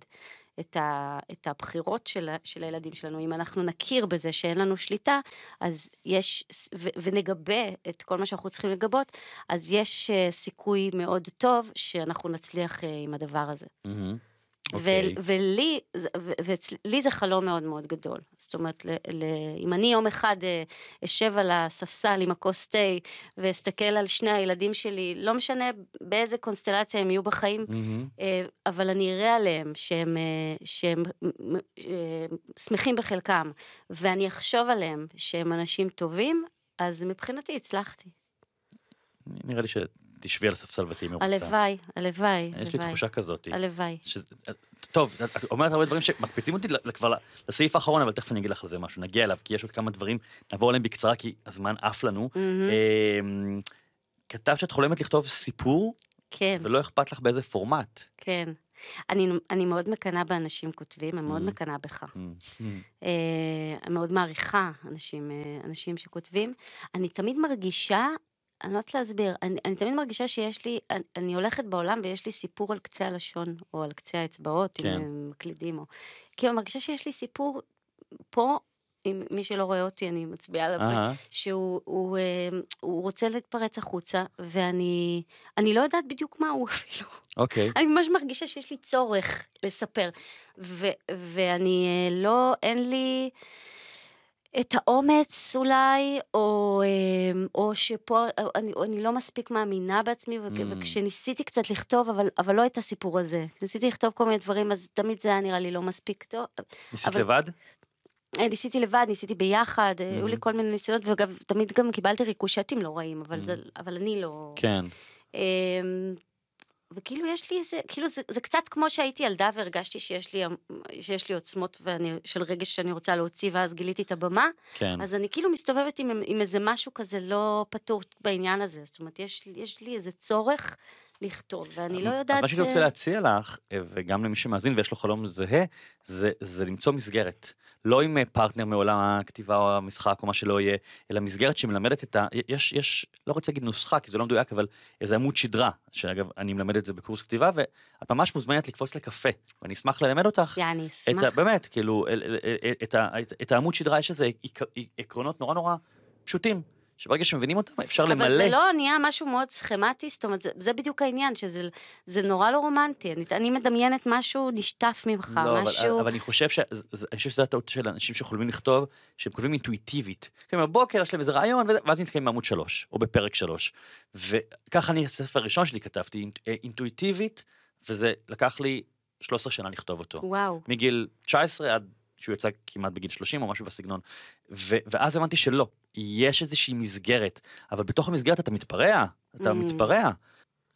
S1: את, ה, את הבחירות של, של הילדים שלנו. אם אנחנו נכיר בזה שאין לנו שליטה, אז יש, ו, ונגבה את כל מה שאנחנו צריכים לגבות, אז יש אה, סיכוי מאוד טוב שאנחנו נצליח אה, עם הדבר הזה. Mm-hmm. אוקיי. ולי, זה חלום מאוד מאוד גדול. זאת אומרת, אם אני יום אחד אה, אשב על הספסל עם הכוס תה ואסתכל על שני הילדים שלי, לא משנה באיזה קונסטלציה הם יהיו בחיים, אה, אבל אני אראה עליהם שהם, אה, שמחים בחלקם, ואני אחשוב עליהם שהם אנשים טובים, אז מבחינתי הצלחתי.
S2: נראה לי ש... תשבי על ספסל ותהיי מרוצה. הלוואי,
S1: הלוואי. יש לי תחושה
S2: כזאת. הלוואי. טוב, את אומרת הרבה דברים שמקפיצים אותי כבר לסעיף האחרון, אבל תכף אני אגיד לך על זה משהו, נגיע אליו, כי יש עוד כמה דברים, נעבור עליהם בקצרה, כי הזמן עף לנו. אמ, כתבת שאת חולמת לכתוב סיפור, כן. ולא אכפת לך באיזה פורמט.
S1: כן. אני, אני מאוד מקנאה באנשים כותבים, אני מאוד מקנאה בך. אה, אני מאוד מעריכה אנשים, אה, אנשים שכותבים. אני תמיד מרגישה אני לא יודעת להסביר, אני, אני תמיד מרגישה שיש לי, אני, אני הולכת בעולם ויש לי סיפור על קצה הלשון, או על קצה האצבעות, כן. אם הם מקלידים, או... כאילו, מרגישה שיש לי סיפור פה, אם מי שלא רואה אותי, אני מצביעה עליו, שהוא הוא, הוא אה, הוא רוצה להתפרץ החוצה, ואני אני לא יודעת בדיוק מה הוא [laughs] אפילו. אוקיי. Okay. אני ממש מרגישה שיש לי צורך לספר, ו, ואני אה, לא, אין לי... את האומץ אולי, או, אמ, או שפה אה, אני, אני לא מספיק מאמינה בעצמי, mm. וכשניסיתי קצת לכתוב, אבל, אבל לא את הסיפור הזה. ניסיתי לכתוב כל מיני דברים, אז תמיד זה היה נראה לי לא מספיק טוב. ניסית אבל... לבד? אה, ניסיתי לבד, ניסיתי ביחד, mm-hmm. היו לי mm-hmm. כל מיני ניסיונות, ואגב, תמיד גם קיבלתי ריקושטים לא רעים, אבל, mm-hmm. זה, mm. אבל אני לא... כן. אמ, וכאילו יש לי איזה, כאילו זה, זה קצת כמו שהייתי ילדה והרגשתי שיש לי, אמ, שיש לי עוצמות ואני, של רגש שאני רוצה להוציא ואז גיליתי את הבמה. כן. אז אני כאילו מסתובבת עם, עם איזה משהו כזה לא פתור בעניין הזה. זאת אומרת, יש, יש לי איזה צורך לכתוב, ואני לא יודעת... מה שאני רוצה אה,
S2: להציע לך, אה, וגם למי שמאזין ויש לו חלום זהה, זה, זה למצוא מסגרת. לא עם אה, פרטנר מעולם הכתיבה או המשחק או מה שלא יהיה, אלא מסגרת שמלמדת את ה... יש, יש, לא רוצה להגיד נוסחה, כי זה לא מדויק, אבל איזה עמוד שדרה, שאגב, אני מלמד את זה בקורס כתיבה, ואת ממש מוזמנת לקפוץ לקפה, ואני אשמח ללמד אותך. אני אשמח. ה... באמת, כאילו, את, ה... את, את העמוד שדרה, יש איזה עקרונות נורא נורא פשוטים. שברגע שמבינים אותם, אפשר אבל למלא. אבל זה לא
S1: נהיה משהו מאוד סכמטי, זאת אומרת, זה, זה בדיוק העניין, שזה זה נורא לא רומנטי. אני, אני מדמיינת משהו נשטף ממך, לא, משהו... אבל, אבל
S2: אני חושב ש... אני חושב שזו הטעות של אנשים שחולמים לכתוב, שהם כותבים אינטואיטיבית. כלומר, בבוקר יש להם איזה רעיון, ואז נתקעים בעמוד שלוש, או בפרק שלוש. וככה אני, הספר הראשון שלי כתבתי, אה, אינטואיטיבית, וזה לקח לי 13 שנה לכתוב אותו. וואו. מגיל 19 עד שהוא יצא כמעט בגיל 30 או משהו בסגנון. ו- ואז הבנתי שלא, יש איזושהי מסגרת, אבל בתוך המסגרת אתה מתפרע, אתה mm. מתפרע.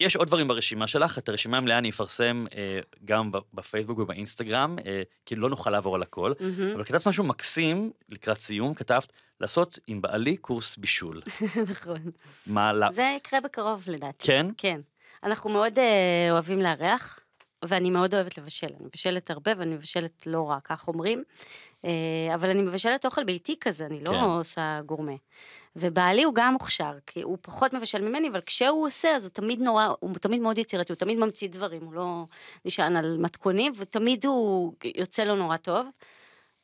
S2: יש עוד דברים ברשימה שלך, את הרשימה המלאה אני אפרסם אה, גם בפייסבוק ובאינסטגרם, אה, כי לא נוכל לעבור על הכל, mm-hmm. אבל כתבת משהו מקסים לקראת סיום, כתבת לעשות עם בעלי קורס בישול. [laughs] נכון. מה לה... זה
S1: יקרה בקרוב לדעתי. כן? כן. אנחנו מאוד אה, אוהבים לארח, ואני מאוד אוהבת לבשל, אני מבשלת הרבה ואני מבשלת לא רע, כך אומרים, אה, אבל אני מבשלת אוכל ביתי כזה, אני לא כן. עושה גורמה. ובעלי הוא גם מוכשר, כי הוא פחות מבשל ממני, אבל כשהוא עושה, אז הוא תמיד נורא, הוא תמיד מאוד יצירתי, הוא תמיד ממציא דברים, הוא לא נשען על מתכונים, ותמיד הוא יוצא לו נורא טוב,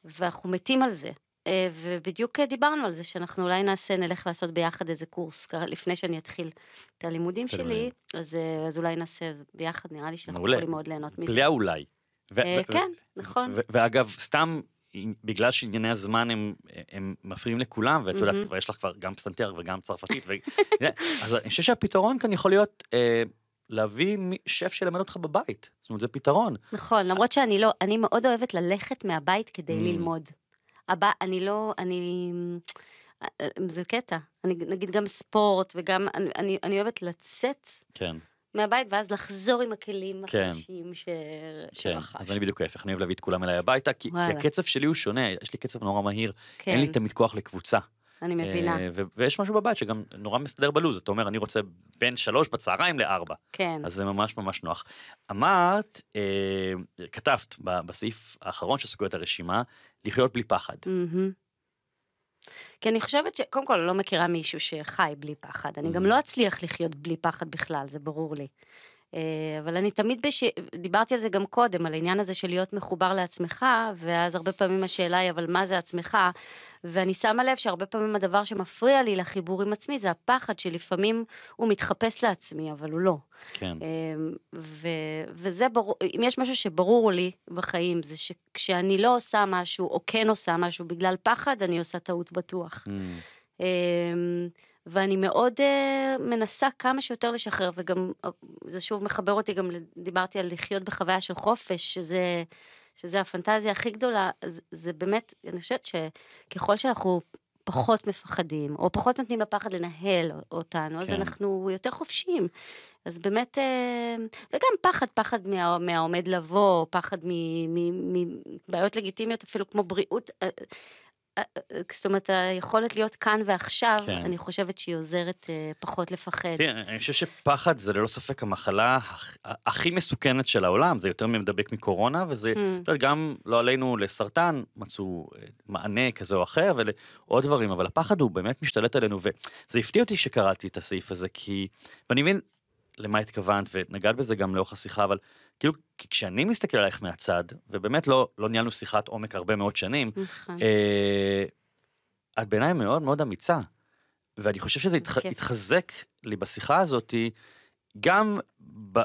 S1: ואנחנו מתים על זה. אה, ובדיוק אה, דיברנו על זה, שאנחנו אולי נעשה, נלך לעשות ביחד איזה קורס, לפני שאני אתחיל את הלימודים שלי, אז, אה, אז אולי נעשה ביחד, נראה לי שאנחנו מעולה. יכולים מאוד ליהנות מזה. בלי
S2: האולי. כן, נכון. ואגב, סתם בגלל שענייני הזמן הם, הם מפריעים לכולם, ואת יודעת, כבר יש לך כבר גם פסנתר וגם צרפתית, ו... [laughs] אז אני חושב שהפתרון כאן יכול להיות אה, להביא שף שילמד אותך בבית, זאת אומרת, זה פתרון.
S1: נכון, למרות שאני לא, אני מאוד אוהבת ללכת מהבית כדי mm. ללמוד. הבא, אני לא, אני... אה, אה, זה קטע. אני נגיד גם ספורט, וגם, אני, אני, אני אוהבת לצאת. כן. מהבית, ואז לחזור עם הכלים כן. החדשים ש... כן. שרכשתי.
S2: אז אני בדיוק ההפך, אני אוהב להביא את כולם אליי הביתה, כי, כי הקצב שלי הוא שונה, יש לי קצב נורא מהיר, כן. אין לי תמיד כוח לקבוצה. אני אה, מבינה. ו- ויש משהו בבית שגם נורא מסתדר בלוז, אתה אומר, אני רוצה בין שלוש בצהריים לארבע. כן. אז זה ממש ממש נוח. אמרת, אה, כתבת בסעיף האחרון של את הרשימה, לחיות בלי פחד.
S1: כי אני חושבת ש... קודם כל, לא מכירה מישהו שחי בלי פחד. אני גם לא אצליח לחיות בלי פחד בכלל, זה ברור לי. אה, אבל אני תמיד, בש... דיברתי על זה גם קודם, על העניין הזה של להיות מחובר לעצמך, ואז הרבה פעמים השאלה היא, אבל מה זה עצמך? ואני שמה לב שהרבה פעמים הדבר שמפריע לי לחיבור עם עצמי זה הפחד שלפעמים הוא מתחפש לעצמי, אבל הוא לא. כן. אמ, ו... וזה ברור, אם יש משהו שברור לי בחיים, זה שכשאני לא עושה משהו, או כן עושה משהו בגלל פחד, אני עושה טעות בטוח. Mm. אמ, ואני מאוד uh, מנסה כמה שיותר לשחרר, וגם, אה, זה שוב מחבר אותי, גם דיברתי על לחיות בחוויה של חופש, שזה, שזה הפנטזיה הכי גדולה, זה, זה באמת, אני חושבת שככל שאנחנו פחות מפחדים, או פחות נותנים לפחד לנהל אותנו, כן. אז אנחנו יותר חופשיים. אז באמת, uh, וגם פחד, פחד מה, מהעומד לבוא, פחד מבעיות לגיטימיות, אפילו כמו בריאות, Uh, אה, זאת אומרת, היכולת להיות כאן ועכשיו, כן. אני חושבת שהיא עוזרת אה, פחות לפחד.
S2: כן, אני חושב שפחד זה ללא ספק המחלה הכ, הכי מסוכנת של העולם, זה יותר מדבק מקורונה, וזה, mm. יודע, גם לא עלינו לסרטן, מצאו אה, מענה כזה או אחר, ועוד דברים, אבל הפחד הוא באמת משתלט עלינו, וזה הפתיע אותי שקראתי את הסעיף הזה, כי, ואני מבין למה התכוונת, ונגעת בזה גם לאורך השיחה, אבל כאילו, כי כשאני מסתכל עלייך מהצד, ובאמת לא, לא ניהלנו שיחת עומק הרבה מאוד שנים, נכון. אה, את בעיניי מאוד מאוד אמיצה. ואני חושב שזה התח... התחזק לי בשיחה הזאת, גם ב...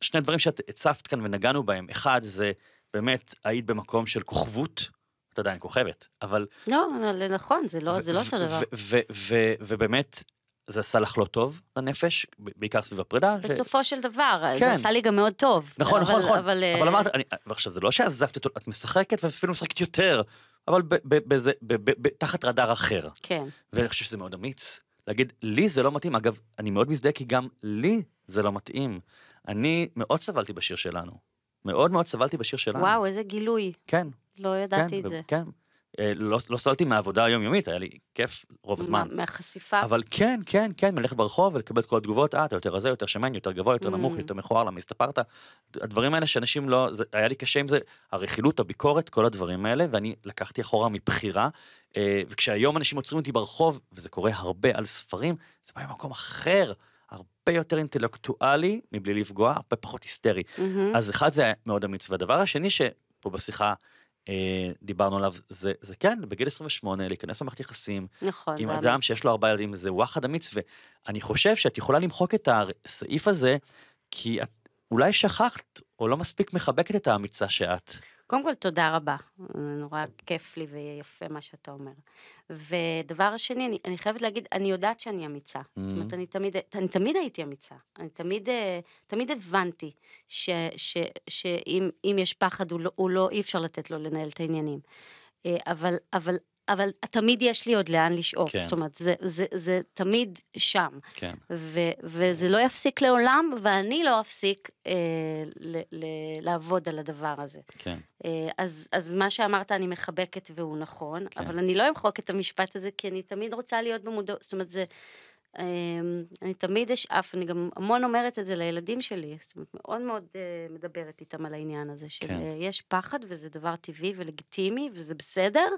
S2: שני דברים שאת הצפת כאן ונגענו בהם. אחד, זה באמת היית במקום של כוכבות, את עדיין כוכבת, אבל...
S1: לא, לא נכון, זה לא, ו- זה לא אותו דבר.
S2: ובאמת, זה עשה לך לא טוב לנפש, בעיקר סביב הפרידה. בסופו
S1: ש... של דבר, אה, כן. זה עשה לי גם מאוד טוב. נכון, אבל, נכון, נכון. אבל, אבל אה, אבל אמרת, אני,
S2: ועכשיו זה לא שעזבת אותו, את משחקת ואפילו משחקת יותר, אבל ב, ב, ב, תחת רדאר אחר. כן. ואני חושב שזה מאוד אמיץ, להגיד, לי זה לא מתאים. אגב, אני מאוד מזדהה כי גם לי זה לא מתאים. אני מאוד סבלתי בשיר שלנו. מאוד מאוד סבלתי בשיר שלנו. וואו,
S1: איזה גילוי. כן. לא ידעתי כן, את זה. כן.
S2: אה, לא, לא סלטתי מהעבודה היומיומית, היה לי כיף רוב הזמן. מה,
S1: מהחשיפה? אבל
S2: כן, כן, כן, מלכת ברחוב ולקבל את כל התגובות, אה, אתה יותר רזה, יותר שמן, יותר גבוה, יותר נמוך, mm. יותר מכוער, למה הסתפרת? הדברים האלה שאנשים לא, זה, היה לי קשה עם זה, הרכילות, הביקורת, כל הדברים האלה, ואני לקחתי אחורה מבחירה, אה, וכשהיום אנשים עוצרים אותי ברחוב, וזה קורה הרבה על ספרים, זה בא ממקום אחר. הרבה יותר אינטלקטואלי מבלי לפגוע, הרבה פחות היסטרי. Mm-hmm. אז אחד זה מאוד אמיץ, והדבר השני שפה בשיחה אה, דיברנו עליו, זה, זה כן, בגיל 28, להיכנס למערכת יחסים,
S1: נכון, עם אדם אמיץ.
S2: שיש לו ארבעה ילדים, זה וואחד אמיץ, ואני חושב שאת יכולה למחוק את הסעיף הזה, כי את אולי שכחת, או לא מספיק מחבקת את האמיצה שאת.
S1: קודם כל, תודה רבה. נורא כן. כיף לי ויפה מה שאתה אומר. ודבר שני, אני, אני חייבת להגיד, אני יודעת שאני אמיצה. Mm-hmm. זאת אומרת, mm-hmm. אני תמיד, אני תמיד הייתי אמיצה. אני תמיד, אה, תמיד הבנתי שאם יש פחד, הוא לא, הוא לא, אי אפשר לתת לו לנהל את העניינים. אה, אבל, אבל אבל תמיד יש לי עוד לאן לשאוף, כן. זאת אומרת, זה, זה, זה זה תמיד שם. כן. ו, וזה לא יפסיק לעולם, ואני לא אפסיק אה, ל, ל, לעבוד על הדבר הזה. כן. אה, אז, אז מה שאמרת, אני מחבקת והוא נכון, כן. אבל אני לא אמחוק את המשפט הזה, כי אני תמיד רוצה להיות במודעות, זאת אומרת, זה... אה, אני תמיד אשאף, אני גם המון אומרת את זה לילדים שלי, זאת אומרת, מאוד מאוד אה, מדברת איתם על העניין הזה, של כן. אה, יש פחד וזה דבר טבעי ולגיטימי וזה בסדר,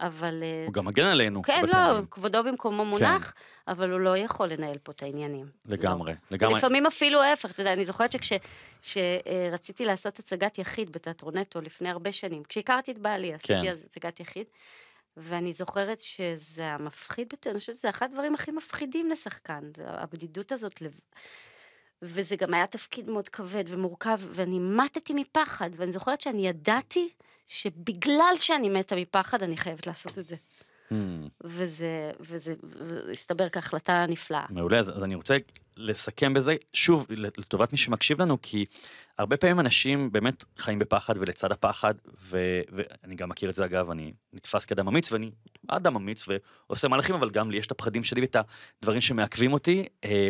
S1: אבל... אה, הוא גם מגן עלינו. כן, לא, פעמים. כבודו במקומו כן. מונח, כן. אבל הוא לא יכול לנהל פה את העניינים. לא. לגמרי, לא. לגמרי. ולפעמים אפילו ההפך, אתה יודע, אני זוכרת שכשרציתי שכש, אה, לעשות הצגת יחיד בתיאטרונטו לפני הרבה שנים, כשהכרתי את בעלי, כן. עשיתי כן. הצגת יחיד, ואני זוכרת שזה המפחיד ביותר, אני חושבת שזה אחד הדברים הכי מפחידים לשחקן, הבדידות הזאת. לב... וזה גם היה תפקיד מאוד כבד ומורכב, ואני מתתי מפחד, ואני זוכרת שאני ידעתי שבגלל שאני מתה מפחד, אני חייבת לעשות את זה. Mm. וזה, וזה, וזה הסתבר כהחלטה נפלאה.
S2: מעולה, אז, אז אני רוצה לסכם בזה, שוב, לטובת מי שמקשיב לנו, כי הרבה פעמים אנשים באמת חיים בפחד ולצד הפחד, ו, ואני גם מכיר את זה אגב, אני נתפס כאדם אמיץ, ואני אדם אמיץ ועושה מהלכים, אבל גם לי יש את הפחדים שלי ואת הדברים שמעכבים אותי, אה,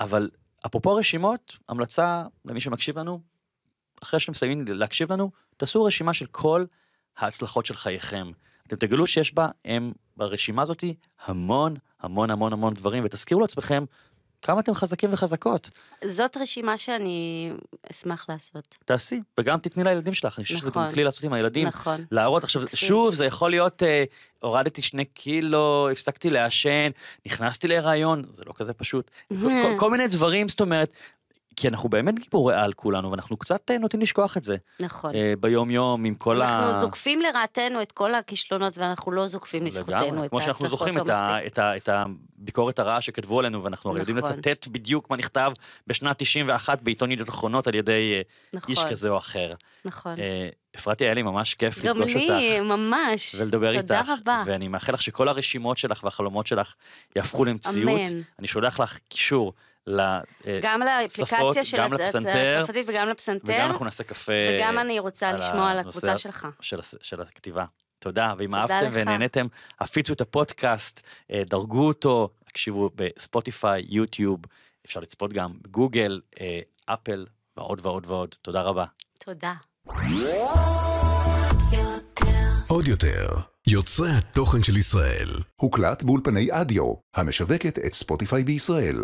S2: אבל אפרופו רשימות, המלצה למי שמקשיב לנו, אחרי שאתם מסיימים להקשיב לנו, תעשו רשימה של כל ההצלחות של חייכם. אתם תגלו שיש בה, הם, ברשימה הזאתי, המון המון המון המון דברים, ותזכירו לעצמכם כמה אתם חזקים וחזקות.
S1: זאת רשימה שאני אשמח לעשות.
S2: תעשי, וגם תתני לילדים שלך, אני חושב נכון. שזה גם נכון. כלי לעשות עם הילדים. נכון. להראות, עכשיו, מקסים. שוב, זה יכול להיות, אה, הורדתי שני קילו, הפסקתי לעשן, נכנסתי להיריון, זה לא כזה פשוט. כל, כל מיני דברים, זאת אומרת, כי אנחנו באמת גיבורי על כולנו, ואנחנו קצת אה, נוטים לשכוח את זה. נכון. אה, ביום יום עם כל אנחנו ה... אנחנו
S1: זוקפים לרעתנו את כל הכישלונות, ואנחנו לא זוקפים לזכותנו את ההצלחות. כמו שאנחנו זוכרים לא את, ה,
S2: את, ה, את הביקורת הרעה שכתבו עלינו, ואנחנו נכון. הרי יודעים נכון. לצטט בדיוק מה נכתב בשנת 91 בעיתון ידיעות אחרונות על ידי אה, נכון. איש כזה או אחר. נכון. אפרת, היה לי ממש כיף לפגוש אותך. גם לי,
S1: ממש. ולדבר איתך. תודה רבה. ואני
S2: מאחל לך שכל הרשימות שלך והחלומות שלך יהפכו למציאות. אמן. אני שולח לך קישור לשפות, אה, גם לאפליקציה של גם לפסנתר, הצרפתית
S1: וגם לפסנתר, וגם אנחנו
S2: נעשה קפה, וגם אני רוצה לשמוע על הקבוצה שלך, של, של הכתיבה. תודה, ואם תודה אהבתם לך. ונהנתם, הפיצו את הפודקאסט, אה, דרגו אותו, הקשיבו בספוטיפיי, יוטיוב, אפשר לצפות גם בגוגל, אה, אפל ועוד ועוד ועוד. תודה רבה. תודה. עוד יותר,
S1: יוצרי התוכן של ישראל. הוקלט באולפני אדיו, המשווקת את ספוטיפיי בישראל.